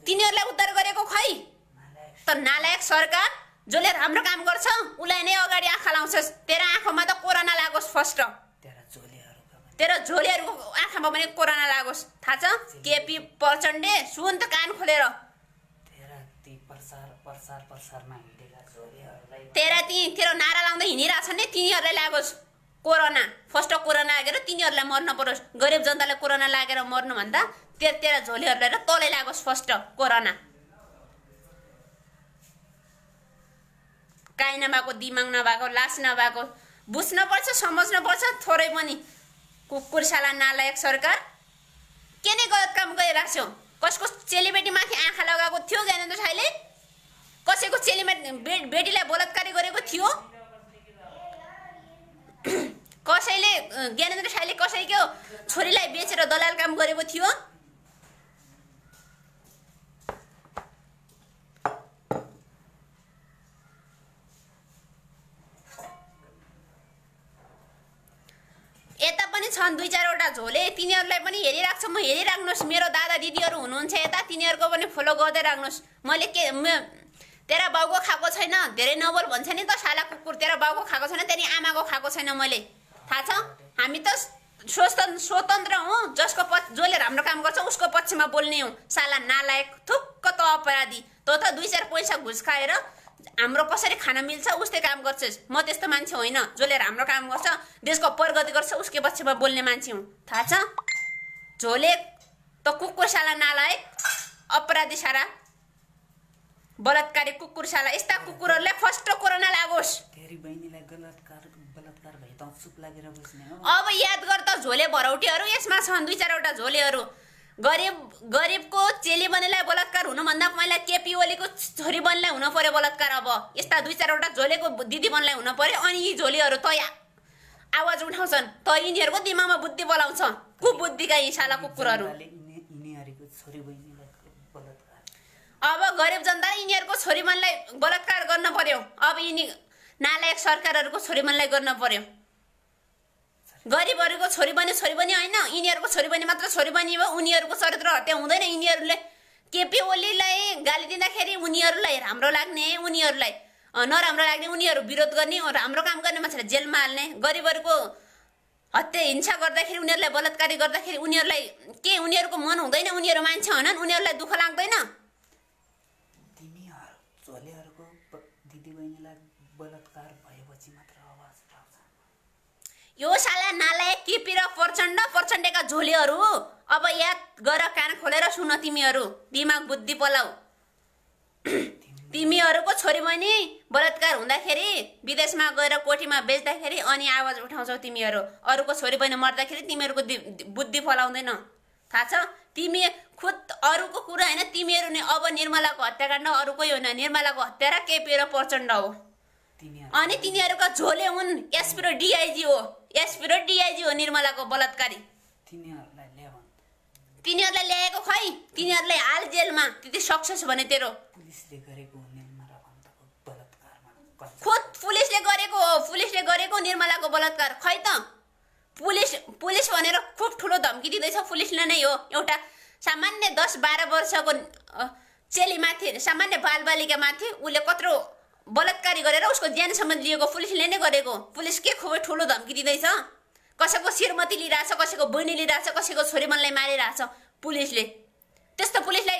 A: तिनीहरूलाई उद्धार गरेको खै त नालायक सरकार जसले राम्रो काम गर्छ उसलाई नै अगाडि आँखा लाउँछ तेरो आँखामा त कोरोना लागोस् फर्स्ट तेरो झोलेहरूको आँखामा पनि कोरोना लागोस् थाहा छ केपी प्रचण्डे सुन त कान खोलेर तेरा ती तेरो नारा लाउँदै हिँडिरहेछन् नि तिनीहरूलाई लागोस् कोरोना फर्स्ट कोरोना लागेर तिनीहरूलाई मर्न परोस् गरिब जनतालाई कोरोना लागेर मर्नुभन्दा तेह्र झोलीहरूलाई र तलै लागोस् फर्स्ट कोरोना काहीँ नभएको दिमाग नभएको लास नभएको बुझ्नुपर्छ पर्छ थोरै पनि कुकुरसाला नालायक सरकार के नै गलत काम गरिरहेको छौ कसको माथि आँखा लगाएको थियो ज्ञानेन्द्र साईले कसैको चेलीमा बेटीलाई बलात्कारी गरेको थियो कसैले ज्ञानेन्द्र साईले कसैको छोरीलाई बेचेर दलाल काम गरेको थियो यता पनि छन् दुई चारवटा झोले तिनीहरूलाई पनि हेरिराख्छ म हेरिराख्नुहोस् मेरो दादा दिदीहरू हुनुहुन्छ यता तिनीहरूको पनि फलो गर्दै राख्नुहोस् मैले के तेरा बाउको खाएको छैन धेरै नबोल भन्छ नि त साला कुकुर तेरा बाउको खाएको छैन त्यहाँदेखि आमाको खाएको छैन मैले थाहा छ हामी त स्वतन्त्र स्वतन्त्र हौँ जसको प जसले राम्रो काम गर्छ उसको पक्षमा बोल्ने हौँ साला नालायक थुक्क त अपराधी तँ त दुई चार पैसा घुस खाएर हाम्रो कसरी खान मिल्छ उस्तै काम गर्छस् म त्यस्तो मान्छे होइन जसले राम्रो काम गर्छ देशको प्रगति गर्छ उसको पक्षमा बोल्ने मान्छे हुँ थाहा छ झोले त कुकुर साला नालायक अपराधी सारा बलात्कारी कुकुर साला यस्ता कुकुरहरूलाई फर्स्ट कोरोना लागोस्
B: अब याद
A: गर त झोले भरौटीहरू यसमा छन् दुई चारवटा झोलेहरू गरिब गरिबको चेली बनेलाई बलात्कार हुनुभन्दा पहिला केपी ओलीको छोरी बनलाई हुन पर्यो बलात्कार अब यस्ता दुई चारवटा झोलेको दिदी बनलाई हुन पर्यो अनि यी झोलेहरू त आवाज उठाउँछन् त यिनीहरूको दिमागमा बुद्धि बोलाउँछ कुबुद्धिका यी साला कुकुरहरू अब गरिब जनता यिनीहरूको छोरी मनलाई बलात्कार गर्न पर्यो अब यिनी नालायक सरकारहरूको छोरी मनलाई गर्न पर्यो गरिबहरूको छोरी बहिनी छोरी बहिनी होइन यिनीहरूको छोरी बहिनी मात्र छोरी बहिनी हो उनीहरूको चरित्र हत्या हुँदैन यिनीहरूले केपी ओलीलाई गाली दिँदाखेरि उनीहरूलाई राम्रो लाग्ने उनीहरूलाई नराम्रो लाग्ने उनीहरू विरोध गर्ने राम्रो काम गर्ने मान्छेलाई जेलमा हाल्ने गरिबहरूको हत्या हिंसा गर्दाखेरि उनीहरूलाई बलात्कारी गर्दाखेरि उनीहरूलाई के उनीहरूको मन हुँदैन उनीहरू मान्छे होनन् उनीहरूलाई दुःख लाग्दैन यो साला नालायक के पिर प्रचण्ड प्रचण्डका झोलेहरू अब याद गर कान खोलेर सुन तिमीहरू दिमाग बुद्धि पलाउ तिमीहरूको छोरी बहिनी बलात्कार हुँदाखेरि विदेशमा गएर कोठीमा बेच्दाखेरि अनि आवाज उठाउँछौ तिमीहरू अरूको छोरी बहिनी मर्दाखेरि तिमीहरूको बुद्धि फलाउँदैन थाहा छ तिमी खुद अरूको कुरा होइन तिमीहरू नै अब निर्मलाको हत्याकाण्ड अरूकै होइन निर्मलाको हत्या र केपी र प्रचण्ड हो अनि तिमीहरूको झोले हुन् एसपी र डिआइजी हो यस विरोध डिआइजी हो निर्मलाको बलात्कारी तिनीहरूलाई ल्याउन ल्याएको खै तिनीहरूलाई हाल जेलमा त्यति सक्सेस भने तेरो पुलिसले गरेको पुलिसले गरेको हो पुलिसले गरेको निर्मलाको बलात्कार खै त पुलिस पुलिस भनेर खुब ठुलो धम्की दिँदैछ पुलिसले नै हो एउटा सामान्य दस बाह्र वर्षको चेलीमाथि सामान्य बालबालिकामाथि उसले कत्रो बलात्कारी गरेर उसको ज्यानसम्म लिएको पुलिसले नै गरेको पुलिस के खुबै ठुलो धम्की दिँदैछ कसैको श्रीमती लिइरहेछ कसैको बहिनी लिइरहेछ कसैको छोरी मनलाई मारिरहेछ पुलिसले त्यस्तो पुलिसलाई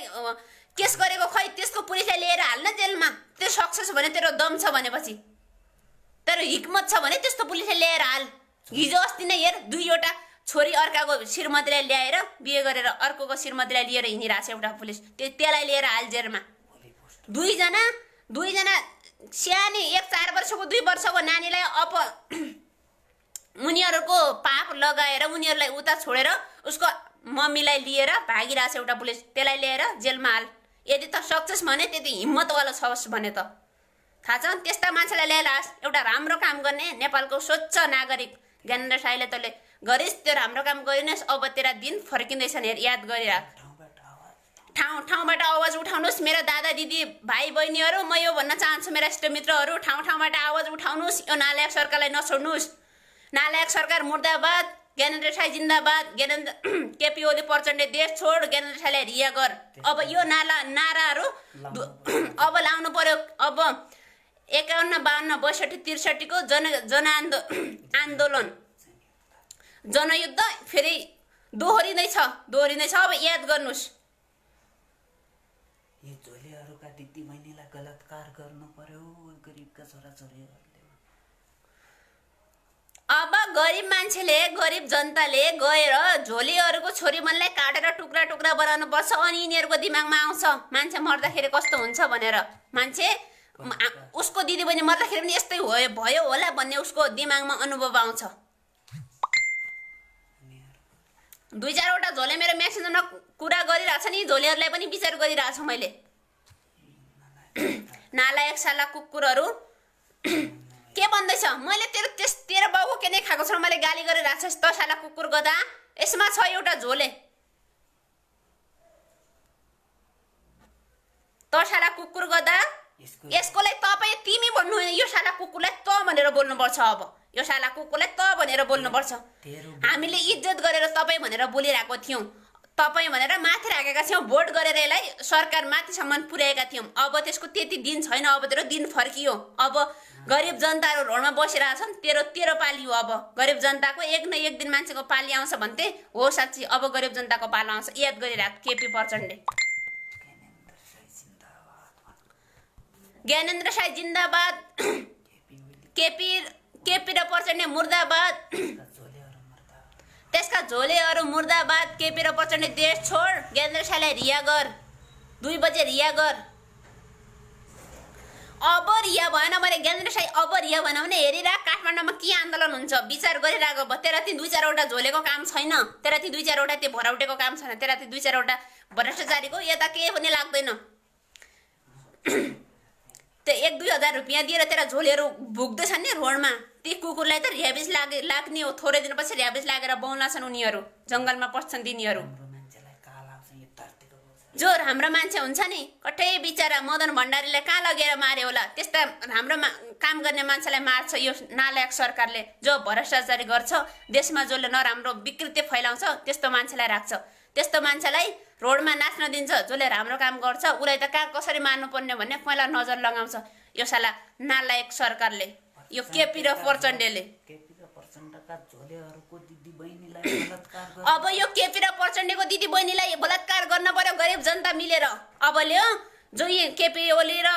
A: केस गरेको खै त्यसको पुलिसलाई लिएर हाल्न जेलमा त्यो सक्सेस भने तेरो दम छ भनेपछि तेरो हिक्मत छ भने त्यस्तो पुलिसले ल्याएर हाल हिजो अस्ति नै हेर दुईवटा छोरी अर्काको श्रीमतीलाई ल्याएर बिहे गरेर अर्कोको श्रीमतीलाई लिएर हिँडिरहेको छ एउटा पुलिस त्यो त्यसलाई लिएर हाल जेलमा दुईजना दुईजना सानी एक चार वर्षको दुई वर्षको नानीलाई अप उनीहरूको पाप लगाएर उनीहरूलाई उता छोडेर उसको मम्मीलाई लिएर भागिरहेछ एउटा पुलिस त्यसलाई ल्याएर जेलमा हाल यदि त सक्सेस भने त्यति हिम्मतवाला छ भने त थाहा छ त्यस्ता मान्छेलाई ल्याएर एउटा राम्रो काम गर्ने नेपालको स्वच्छ नागरिक ज्ञानेन्द्र साईले तैँले गरिस् त्यो राम्रो काम गरिनस् अब तेरा दिन फर्किँदैछन् याद गरिराख ठाउँ ठाउँबाट आवाज उठाउनुहोस् मेरो दादा दिदी भाइ बहिनीहरू म यो भन्न चाहन्छु मेरा इष्टमित्रहरू ठाउँ ठाउँबाट आवाज उठाउनुहोस् यो नालायक सरकारलाई नछोड्नुहोस् नालायक सरकार मुर्दाबाद ज्ञानेन्द्र साई जिन्दाबाद ज्ञानेन्द्र केपी ओली प्रचण्डे देश छोड ज्ञानेन्द्र साईलाई रिया गर अब यो नाला नाराहरू अब लाउनु पर्यो अब एकाउन्न बाहन्न बैसठी त्रिसठीको जन जनआन्दो आन्दोलन जनयुद्ध फेरि दोहोरी दोहोरी नै छ नै छ अब याद गर्नुहोस् अब गरिब मान्छेले गरिब जनताले गएर झोलीहरूको छोरी मनलाई काटेर टुक्रा टुक्रा बनाउनु पर्छ अनि यिनीहरूको दिमागमा आउँछ मान्छे मर्दाखेरि कस्तो हुन्छ भनेर मान्छे उसको दिदी बहिनी मर्दाखेरि पनि यस्तै भयो होला भन्ने उसको दिमागमा अनुभव आउँछ दुई चारवटा झोले मेरो म्यासेन्जरमा कुरा गरिरहेछ नि झोलेहरूलाई पनि विचार गरिरहेको मैले नालायक साला कुकुरहरू के भन्दैछ मैले तेरो त्यस तेरो बाउको के नै खाएको छ मैले गाली गरेर आएको त साला कुकुर गदा यसमा छ एउटा झोले तसाला कुकुर गदा यसकोलाई तपाईँ तिमी भन्नु यो साला कुकुरलाई त भनेर बोल्नुपर्छ अब यो साला कुकुरलाई त भनेर बोल्नुपर्छ हामीले इज्जत गरेर तपाईँ भनेर बोलिरहेको थियौँ तपाईँ भनेर माथि राखेका थियौँ भोट गरेर यसलाई सरकार माथिसम्म पुर्याएका थियौँ अब त्यसको त्यति दिन छैन अब तेरो दिन फर्कियो अब गरिब जनताहरू रोडमा बसिरहेछन् तेरो तेरो पाली हो अब गरिब जनताको एक न एक दिन मान्छेको पाली आउँछ भन्थे हो साँच्ची अब गरिब जनताको पालो आउँछ याद गरिरहेको केपी प्रचण्डले ज्ञानेन्द्र साई जिन्दाबाद केपी केपी र प्रचण्ड मुर्दाबाद त्यसका झोलेहरू मुर्दाबाद केपी र प्रचण्ड देश छोड ज्ञानेन्द्र साईलाई रिया गर दुई बजे रिया गर अब रिया भएन मैले ज्ञानेन्द्र साई अब रिया भएन भने हेरेर काठमाडौँमा के आन्दोलन हुन्छ विचार गरिरहेको भयो तेह्र ती दुई चारवटा झोलेको काम छैन तेह्र ती दुई चारवटा त्यो भराउटेको काम छैन तेह्र ती दुई चारवटा भ्रष्टाचारीको यता के पनि लाग्दैन त्यो एक दुई हजार रुपियाँ दिएर तेरा झोलेहरू भुक्दैछन् नि रोडमा ती कुकुरलाई त ऱ्याबिज लागे लाग्ने हो थोरै दिनपछि ऱ्याबिज लागेर छन् उनीहरू जङ्गलमा पस्छन् तिनीहरू जोर हाम्रो मान्छे हुन्छ नि कठै बिचरा मदन भण्डारीलाई कहाँ लगेर मार्यो होला त्यस्ता हाम्रो मा, काम गर्ने मान्छेलाई मार्छ यो नालायक सरकारले जो भ्रष्टाचारी गर्छ देशमा जसले नराम्रो विकृति फैलाउँछ त्यस्तो मान्छेलाई राख्छ त्यस्तो मान्छेलाई रोडमा नाच्न दिन्छ जसले राम्रो काम गर्छ उसलाई त कहाँ कसरी मार्नुपर्ने भन्ने पहिला नजर लगाउँछ यो साला नालायक सरकारले यो केपी र प्रचण्डले अब यो केपी र प्रचण्डको दिदी बहिनीलाई बलात्कार गर्न पर्यो गरिब जनता मिलेर अब ल्यो जो यी केपी ओली र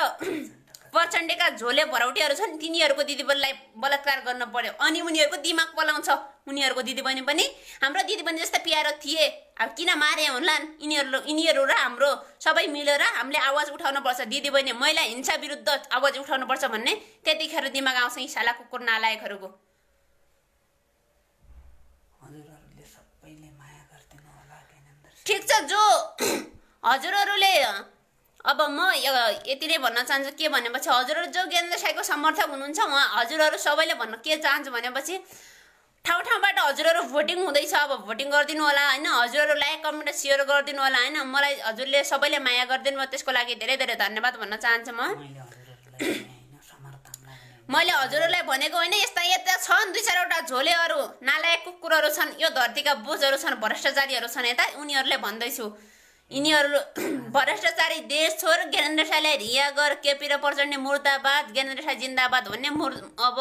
A: प्रचण्डेका झोले भरौटेहरू छन् तिनीहरूको दिदीबहिनीलाई बलात्कार गर्न पर्यो अनि उनीहरूको दिमाग पलाउँछ उनीहरूको दिदीबहिनी पनि हाम्रो दिदीबहिनी जस्तै प्यारो थिए अब किन मारे होलान् यिनीहरू यिनीहरू र हाम्रो सबै मिलेर हामीले आवाज उठाउनुपर्छ दिदीबहिनी महिला हिंसा विरुद्ध आवाज उठाउनुपर्छ भन्ने त्यतिखेर दिमाग आउँछ यी साला कुकुर नालायकहरूको ठिक छ जो हजुरहरूले अब म यति नै भन्न चाहन्छु के भनेपछि हजुरहरू जो ज्ञानेन्द्र साईको समर्थक हुनुहुन्छ उहाँ हजुरहरू सबैले भन्न के चाहन्छु भनेपछि ठाउँ ठाउँबाट हजुरहरू भोटिङ हुँदैछ अब भोटिङ गरिदिनु होला होइन हजुरहरू लाइक कमेन्ट सेयर गरिदिनु होला होइन मलाई हजुरले सबैले माया गरिदिनु भयो त्यसको लागि धेरै धेरै धन्यवाद भन्न चाहन्छु म मैले हजुरहरूलाई भनेको होइन यस्ता यता छन् दुई चारवटा झोलेहरू नालायक कुकुरहरू छन् यो धरतीका बोझहरू छन् भ्रष्टाचारीहरू छन् यता उनीहरूले भन्दैछु यिनीहरू भ्रष्टाचारी देश छोर ज्ञानेन्द्र रिया गर केपी र प्रचण्ड मुर्दाबाद ज्ञानेन्द्र शाह जिन्दाबाद भन्ने मुर् अब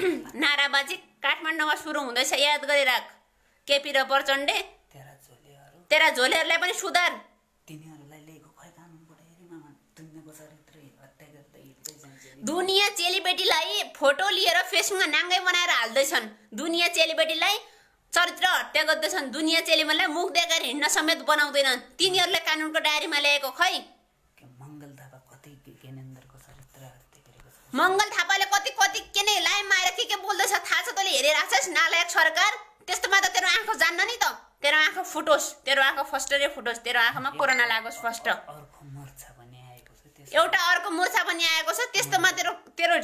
A: नाराबाजी काठमाडौँमा सुरु हुँदैछ याद गरिराख केपी र प्रचण्डे तेरा झोलेहरूलाई पनि सुधार दुनियाँ चेलीबेटीलाई फोटो लिएर फेसमा नाङ्गै बनाएर हाल्दैछन् दुनियाँ चेलीबेटीलाई चरित्र हत्या गर्दैछन् दुनियाँ चेलीमालाई मुख देखाएर हिँड्न समेत बनाउँदैनन् तिनीहरूले कानुनको डायरीमा ल्याएको खै मङ्गल थापा कति ज्ञानेन्द्रको चरित्र मङ्गल थापाले कति कति के नै लाइ मारेर के के बोल्दैछ थाहा छ तैँले हेरिरहेको छस् नालायक सरकार त्यस्तोमा त तेरो आँखा जान्न नि त तेरो आँखा फुटोस् तेरो आँखा फस्टरे फुटोस् तेरो आँखामा कोरोना लागोस् फर्स्ट एउटा अर्को मोर्चा पनि आएको छ त्यस्तोमा तेरो तेरो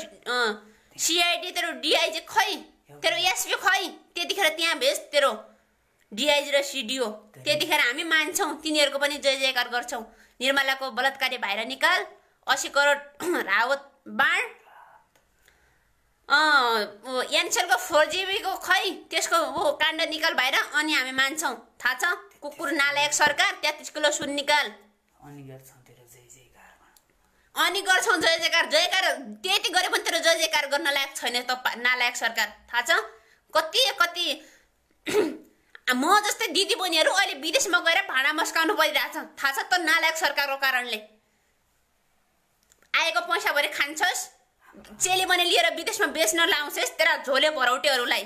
A: सिआइडी तेरो डिआइजी खै तेरो एसपी खै त्यतिखेर त्यहाँ भेज तेरो डिआइजी र सिडिओ त्यतिखेर हामी मान्छौँ तिनीहरूको पनि जय जयकार गर्छौँ निर्मलाको बलात्कारी भाइर निकाल असी करोड रावत बाँड एनसेलको फोर जिबीको खै त्यसको ऊ काण्ड निकाल भएर अनि हामी मान्छौँ थाहा छ कुकुर नालायक सरकार तेत्तिस किलो सुन निकाल अनि गर्छौँ जय जयकार जयकार त्यति गरे पनि तेरो जय जयकार गर्न लायक छैन त नालायक सरकार थाहा छ कति कति म जस्तै दिदीबहिनीहरू अहिले विदेशमा गएर भाँडा मस्काउनु परिरहेछ थाहा छ त नालायक सरकारको कारणले आएको पैसा भरे खान्छस् चेली बने लिएर विदेशमा बेच्न लाउँछस् तेरा झोले भरौटेहरूलाई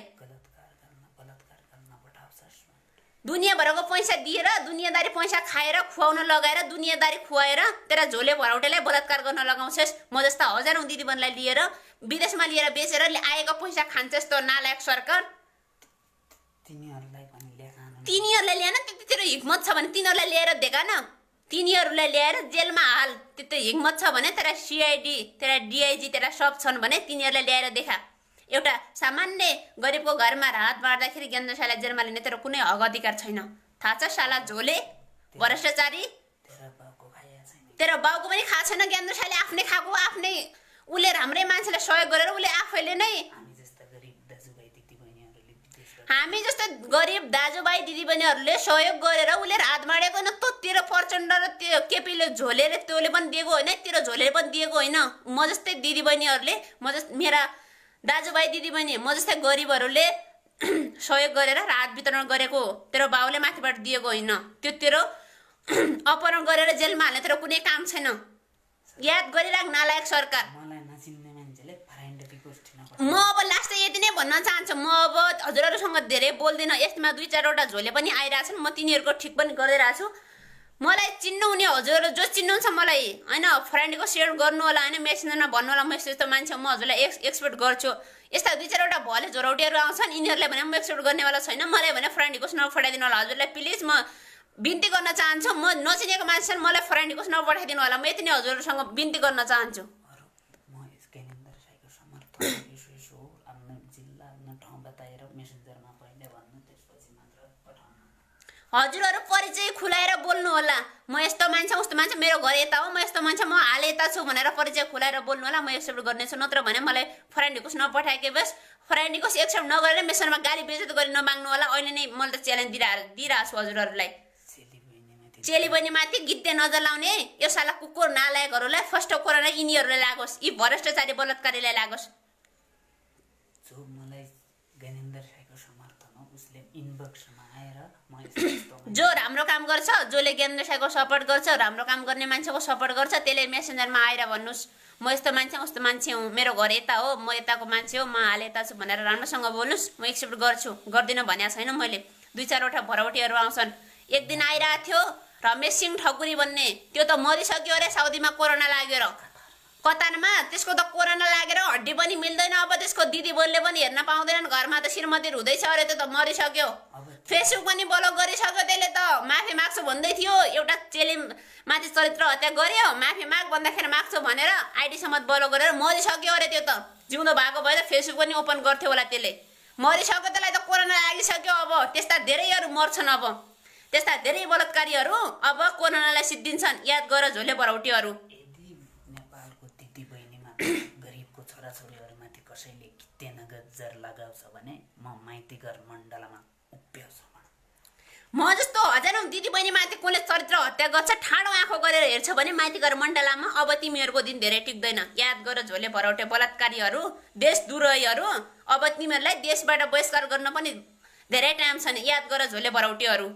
A: दुनियाँभरको पैसा दिएर दुनियाँदारी पैसा खाएर खुवाउन लगाएर दुनियाँदारी खुवाएर तेर झोले भराउटेलाई बलात्कार गर्न लगाउँछस् म जस्ता हजारौँ दिदीबहिनीलाई लिएर विदेशमा लिएर बेचेर आएको पैसा खान्छस् त नालायक सरकार तिनीहरूलाई ल्याएन त्यति तेरो हिम्मत छ भने तिनीहरूलाई ल्याएर देखा न तिनीहरूलाई ल्याएर जेलमा हाल त्यति हिम्मत छ भने तेरा सिआइडी तेरा डिआइजी तेरा सब छन् भने तिनीहरूलाई ल्याएर देखा एउटा सामान्य गरिबको घरमा राहत बाँड्दाखेरि ज्ञान शाला जन्म लिने तर कुनै हक अधिकार छैन थाहा छ शाला झोले भ्रष्टाचारी तेरो बाउको पनि खा छैन ज्ञानशाले आफ्नै खाएको आफ्नै उसले राम्रै मान्छेलाई सहयोग गरेर उसले आफैले नै हामी जस्तो गरिब दाजुभाइ दिदीबहिनीहरूले सहयोग गरेर उसले हात माडेको होइन तँ तेरो प्रचण्ड र त्यो केपीले झोलेर त्यसले पनि दिएको होइन तेरो झोलेर पनि दिएको होइन म जस्तै दिदीबहिनीहरूले म जस्तै मेरा दाजुभाइ दिदीबहिनी म जस्तै गरिबहरूले सहयोग गरेर राहत वितरण गरेको तेरो बाउले माथिबाट दिएको होइन त्यो तेरो अपहरण गरेर जेलमा हाल्ने तेरो कुनै काम छैन याद गरिराख नालायक सरकार म अब लास्ट यति नै भन्न चाहन्छु म अब हजुरहरूसँग धेरै बोल्दिनँ यसमा दुई चारवटा झोले पनि आइरहेछन् म तिनीहरूको ठिक पनि गरिरहेको छु मलाई चिन्नु हुने हजुर जो चिन्नुहुन्छ मलाई होइन फ्रेन्डको सेयर गर्नु होला होइन मेसेन्जरमा भन्नु होला म यस्तो मान्छे म हजुरलाई एक्स एक्सपेक्ट गर्छु यस्ता दुई चारवटा भले झोरौटीहरू आउँछन् यिनीहरूलाई भने म एक्सपेक्ट गर्नेवाला छैन मलाई भने फ्रेन्डको पठाइदिनु होला हजुरलाई प्लिज म बिन्ती गर्न चाहन्छु म नचिनेको मान्छेले मलाई फ्रेन्डको पठाइदिनु होला म यति नै हजुरहरूसँग बिन्ती गर्न चाहन्छु हजुरहरू परिचय खुलाएर बोल्नु होला म यस्तो मान्छे उस्तो मान्छे मेरो घर यता हो म यस्तो मान्छे म हाल यता छु भनेर परिचय खुलाएर बोल्नु होला म एक्सेप्ट गर्नेछु नत्र भने मलाई फ्रेन्डिकोस नपठाएकै बेस फरान्डिकोस एक्सेप्ट नगरेर मेसनमा गाली बेजत गरी नमाग्नु होला अहिले नै मैले त च्यालेन्ज दिइरह दिइरहेको छु हजुरहरूलाई चेली बहिनी माथि गिद्धे नजर लाउने यो साला कुकुर नालायकहरूलाई फर्स्ट कोरोना यिनीहरूलाई लागोस् यी भ्रष्टाचारी बलात्कारीलाई लागोस्
B: गरिरहेको समर्थन उसले इनबक्समा आएर
A: म जो राम्रो काम गर्छ जसले ज्ञान सपोर्ट गर्छ राम्रो काम गर्ने मान्छेको सपोर्ट गर्छ त्यसले मेसेन्जरमा आएर भन्नुहोस् म यस्तो मान्छे उस्तो मान्छे हो मेरो घर यता हो म यताको मान्छे हो म हाल यता छु भनेर राम्रोसँग बोल्नुहोस् म एक्सेप्ट गर्छु गर्दिनँ भनेको छैन मैले दुई चारवटा भरौटीहरू आउँछन् एक दिन आइरहेको थियो रमेश सिंह ठकुरी भन्ने त्यो त मरिसक्यो अरे साउदीमा कोरोना लाग्यो र कतारमा त्यसको त कोरोना लागेर हड्डी पनि मिल्दैन अब त्यसको दिदी दिदीबहिनीले पनि हेर्न पाउँदैनन् घरमा त श्रीमती हुँदैछ अरे त्यो त मरिसक्यो फेसबुक पनि ब्लक गरिसक्यो त्यसले त माफी माग्छु भन्दै थियो एउटा चेली माथि चरित्र हत्या गऱ्यो माफी माग भन्दाखेरि माग्छु भनेर आइडी समेत ब्लक गरेर मरिसक्यो अरे त्यो त जिउनु भएको भए त फेसबुक पनि ओपन गर्थ्यो होला त्यसले मरिसक्यो त्यसलाई त कोरोना लागिसक्यो अब त्यस्ता धेरैहरू मर्छन् अब त्यस्ता धेरै बलात्कारीहरू अब कोरोनालाई सिद्धिन्छन् याद गर झोले भरौटीहरू म जस्तो हजारौँ माथि कसले चरित्र हत्या गर्छ ठाडो आँखो गरेर हेर्छ भने माथि गएर मण्डलामा अब तिमीहरूको दिन धेरै टिक्दैन याद गर झोले भरौटे बलात्कारीहरू देश दुरहीहरू अब तिमीहरूलाई देशबाट बहिष्कार गर्न पनि धेरै टाइम छ नि याद गर झोले भरौटेहरू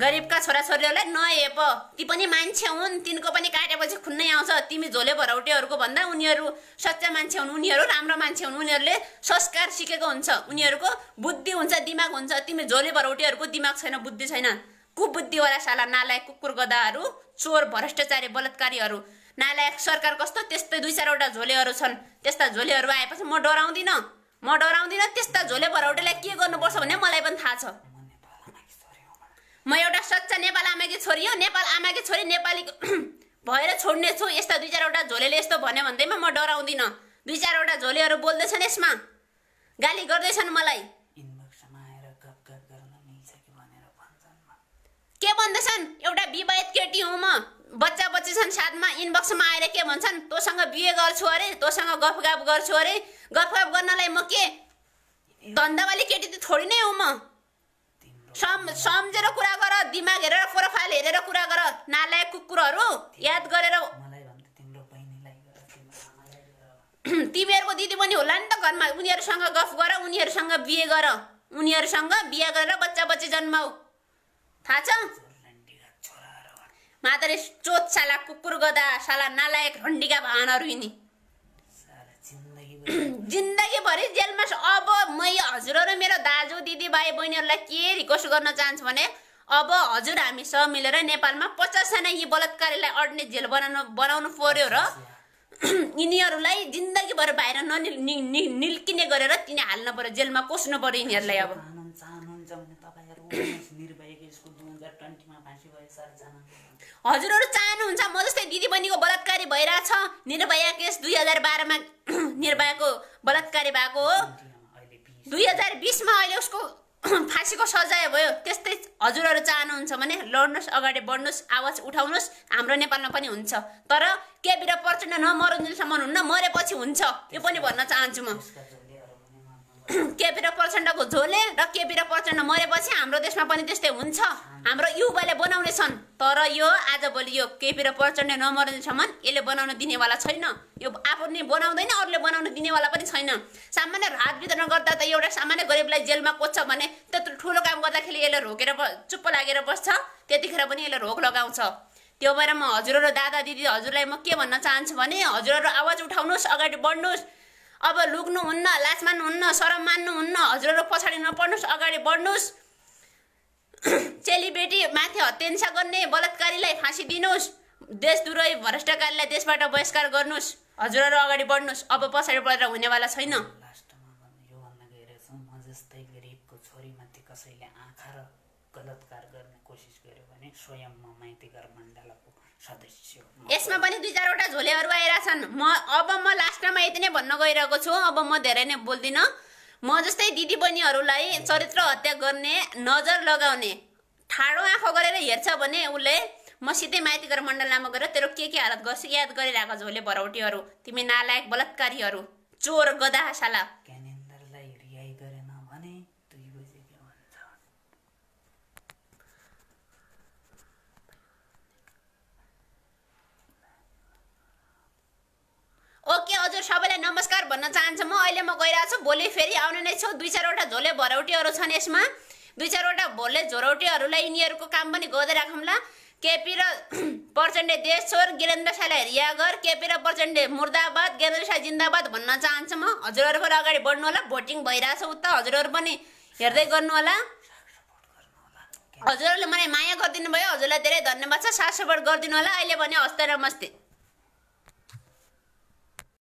A: गरिबका छोराछोरीहरूलाई नहे पो ती पनि मान्छे हुन् तिनको पनि काटेपछि खुन्नै आउँछ तिमी झोले भरौटेहरूको भन्दा उनीहरू सच्चा मान्छे हुन् उनीहरू राम्रो मान्छे हुन् उनीहरूले संस्कार सिकेको हुन्छ उनीहरूको बुद्धि हुन्छ दिमाग हुन्छ तिमी झोले भरौटेहरूको दिमाग छैन बुद्धि छैन कुबुद्धिवाला साला नालायक कुकुर गदाहरू चोर भ्रष्टाचारी बलात्कारीहरू नालायक सरकार कस्तो त्यस्तै दुई चारवटा झोलेहरू छन् त्यस्ता झोलेहरू आएपछि म डराउँदिनँ म डराउँदिनँ त्यस्ता झोले भरौटेलाई के गर्नुपर्छ भन्ने मलाई पनि थाहा छ म एउटा सच्चा नेपाल आमाकी छोरी हो नेपाल आमाकी छोरी नेपाली भएर छोड्ने छु यस्ता दुई चारवटा झोलेले यस्तो भन्यो भन्दैमा म डराउँदिनँ दुई चारवटा झोलेहरू बोल्दैछन् यसमा गाली गर्दैछन् मलाई के भन्दैछन् एउटा विवाहित केटी हुँ म बच्चा बच्ची छन् साथमा इनबक्समा आएर के भन्छन् तँसँग बिहे गर्छु अरे तँसँग गफ गर्छु अरे गफ गफ गर्नलाई म के धन्दावाली केटी त छोडी नै हुँ म सम्झेर कुरा गर दिमाग हेरेर प्रोफाइल हेरेर कुरा गर नालायक कुकुरहरू याद गरेर तिमीहरूको दिदी पनि होला नि त घरमा उनीहरूसँग गफ गर उनीहरूसँग बिहे गर उनीहरूसँग बिहे गरेर बच्चा बच्ची जन्माऊ थाहा छ मात्रै चोत साला कुकुर गदा साला नालायक हन्डीका भानहरू यिनी जिन्दगीभरि जेलमा अब मै हजुरहरू मेरो दा दाई बहिनीहरूलाई के रिक्वेस्ट गर्न चाहन्छु भने अब हजुर हामी सब मिलेर नेपालमा पचासजना यी बलात्कारीलाई अड्ने झेल बनाउनु बनाउनु पर्यो र यिनीहरूलाई जिन्दगीभर बाहिर ननि निल्किने गरेर तिनी हाल्नु पर्यो जेलमा कोस्नु पर्यो यिनीहरूलाई अब हजुरहरू चाहनुहुन्छ म जस्तै दिदीबहिनीको बलात्कारी भइरहेछ निर्भया केस दुई हजार बाह्रमा निर्भयाको बलात्कारी भएको हो दुई हजार बिसमा अहिले उसको फाँसीको सजाय भयो त्यस्तै हजुरहरू चाहनुहुन्छ भने लड्नुहोस् अगाडि बढ्नुहोस् आवाज उठाउनुहोस् हाम्रो नेपालमा पनि हुन्छ तर केपी र प्रचण्ड नमरुन्जेलसम्म हुन्न मरेपछि हुन्छ यो पनि भन्न चाहन्छु म केपी र प्रचण्डको झोले र केपी र प्रचण्ड मरेपछि हाम्रो देशमा पनि त्यस्तै हुन्छ हाम्रो युवाले बनाउने छन् तर यो आजभोलि यो केपी र प्रचण्ड नमर्नेसम्म यसले बनाउन दिनेवाला छैन यो आफूले बनाउँदैन अरूले बनाउन दिनेवाला पनि छैन सामान्य हात वितरण गर्दा त एउटा सामान्य गरिबलाई जेलमा कोच्छ भने त्यत्रो ठुलो काम गर्दाखेरि यसले रोकेर चुप्प लागेर बस्छ त्यतिखेर पनि यसले रोक लगाउँछ त्यो भएर म हजुरहरू दादा दिदी हजुरलाई म के भन्न चाहन्छु भने हजुरहरू आवाज उठाउनुहोस् अगाडि बढ्नुहोस् अब लुक्नुहुन्न लाज मान्नुहुन्न शरम मान्नुहुन्न हजुरहरू पछाडि नपढ्नुहोस् अगाडि बढ्नुहोस् सेलिब्रेटी माथि हत्येन्सा गर्ने बलात्कारीलाई फाँसी दिनुहोस् दुरै भ्रष्टकारीलाई देशबाट बहिष्कार गर्नुहोस् हजुरहरू अगाडि बढ्नुहोस् अब पछाडि बढेर हुनेवाला छैन
B: जस्तै कसैले र गर्ने भने स्वयं मण्डलको सदस्य
A: हो यसमा पनि दुई चारवटा झोलेहरू आइरहेछन् म अब म लास्टमा यति नै भन्न गइरहेको छु अब म धेरै नै बोल्दिनँ म जस्तै दिदीबहिनीहरूलाई चरित्र हत्या गर्ने नजर लगाउने ठाडो आँखा गरेर हेर्छ भने उसले सिधै माइती गरेर मण्डलामा गएर तेरो के के हालत गर्छ याद गरिरहेको झोले भरौटीहरू तिमी नालायक बलात्कारीहरू चोर गदा साला ओके हजुर सबैलाई नमस्कार भन्न चाहन्छु म अहिले म गइरहेको छु भोलि फेरि आउने नै छु दुई चारवटा झोले भरौटीहरू छन् यसमा दुई चारवटा भोले झोरौटीहरूलाई यिनीहरूको काम पनि गर्दै राखौँला केपी र प्रचण्डे देशोर गिरेन्द्र शाहलाई रियागर केपी र प्रचण्डे मुर्दाबाद गिरेन्द्र शाह जिन्दाबाद भन्न चाहन्छु म पनि अगाडि बढ्नु होला भोटिङ भइरहेछ उता हजुरहरू पनि हेर्दै गर्नु होला हजुरहरूले मलाई माया गरिदिनु भयो हजुरलाई धेरै धन्यवाद छ सासोबाट गरिदिनु होला अहिले भने हस्त नमस्ते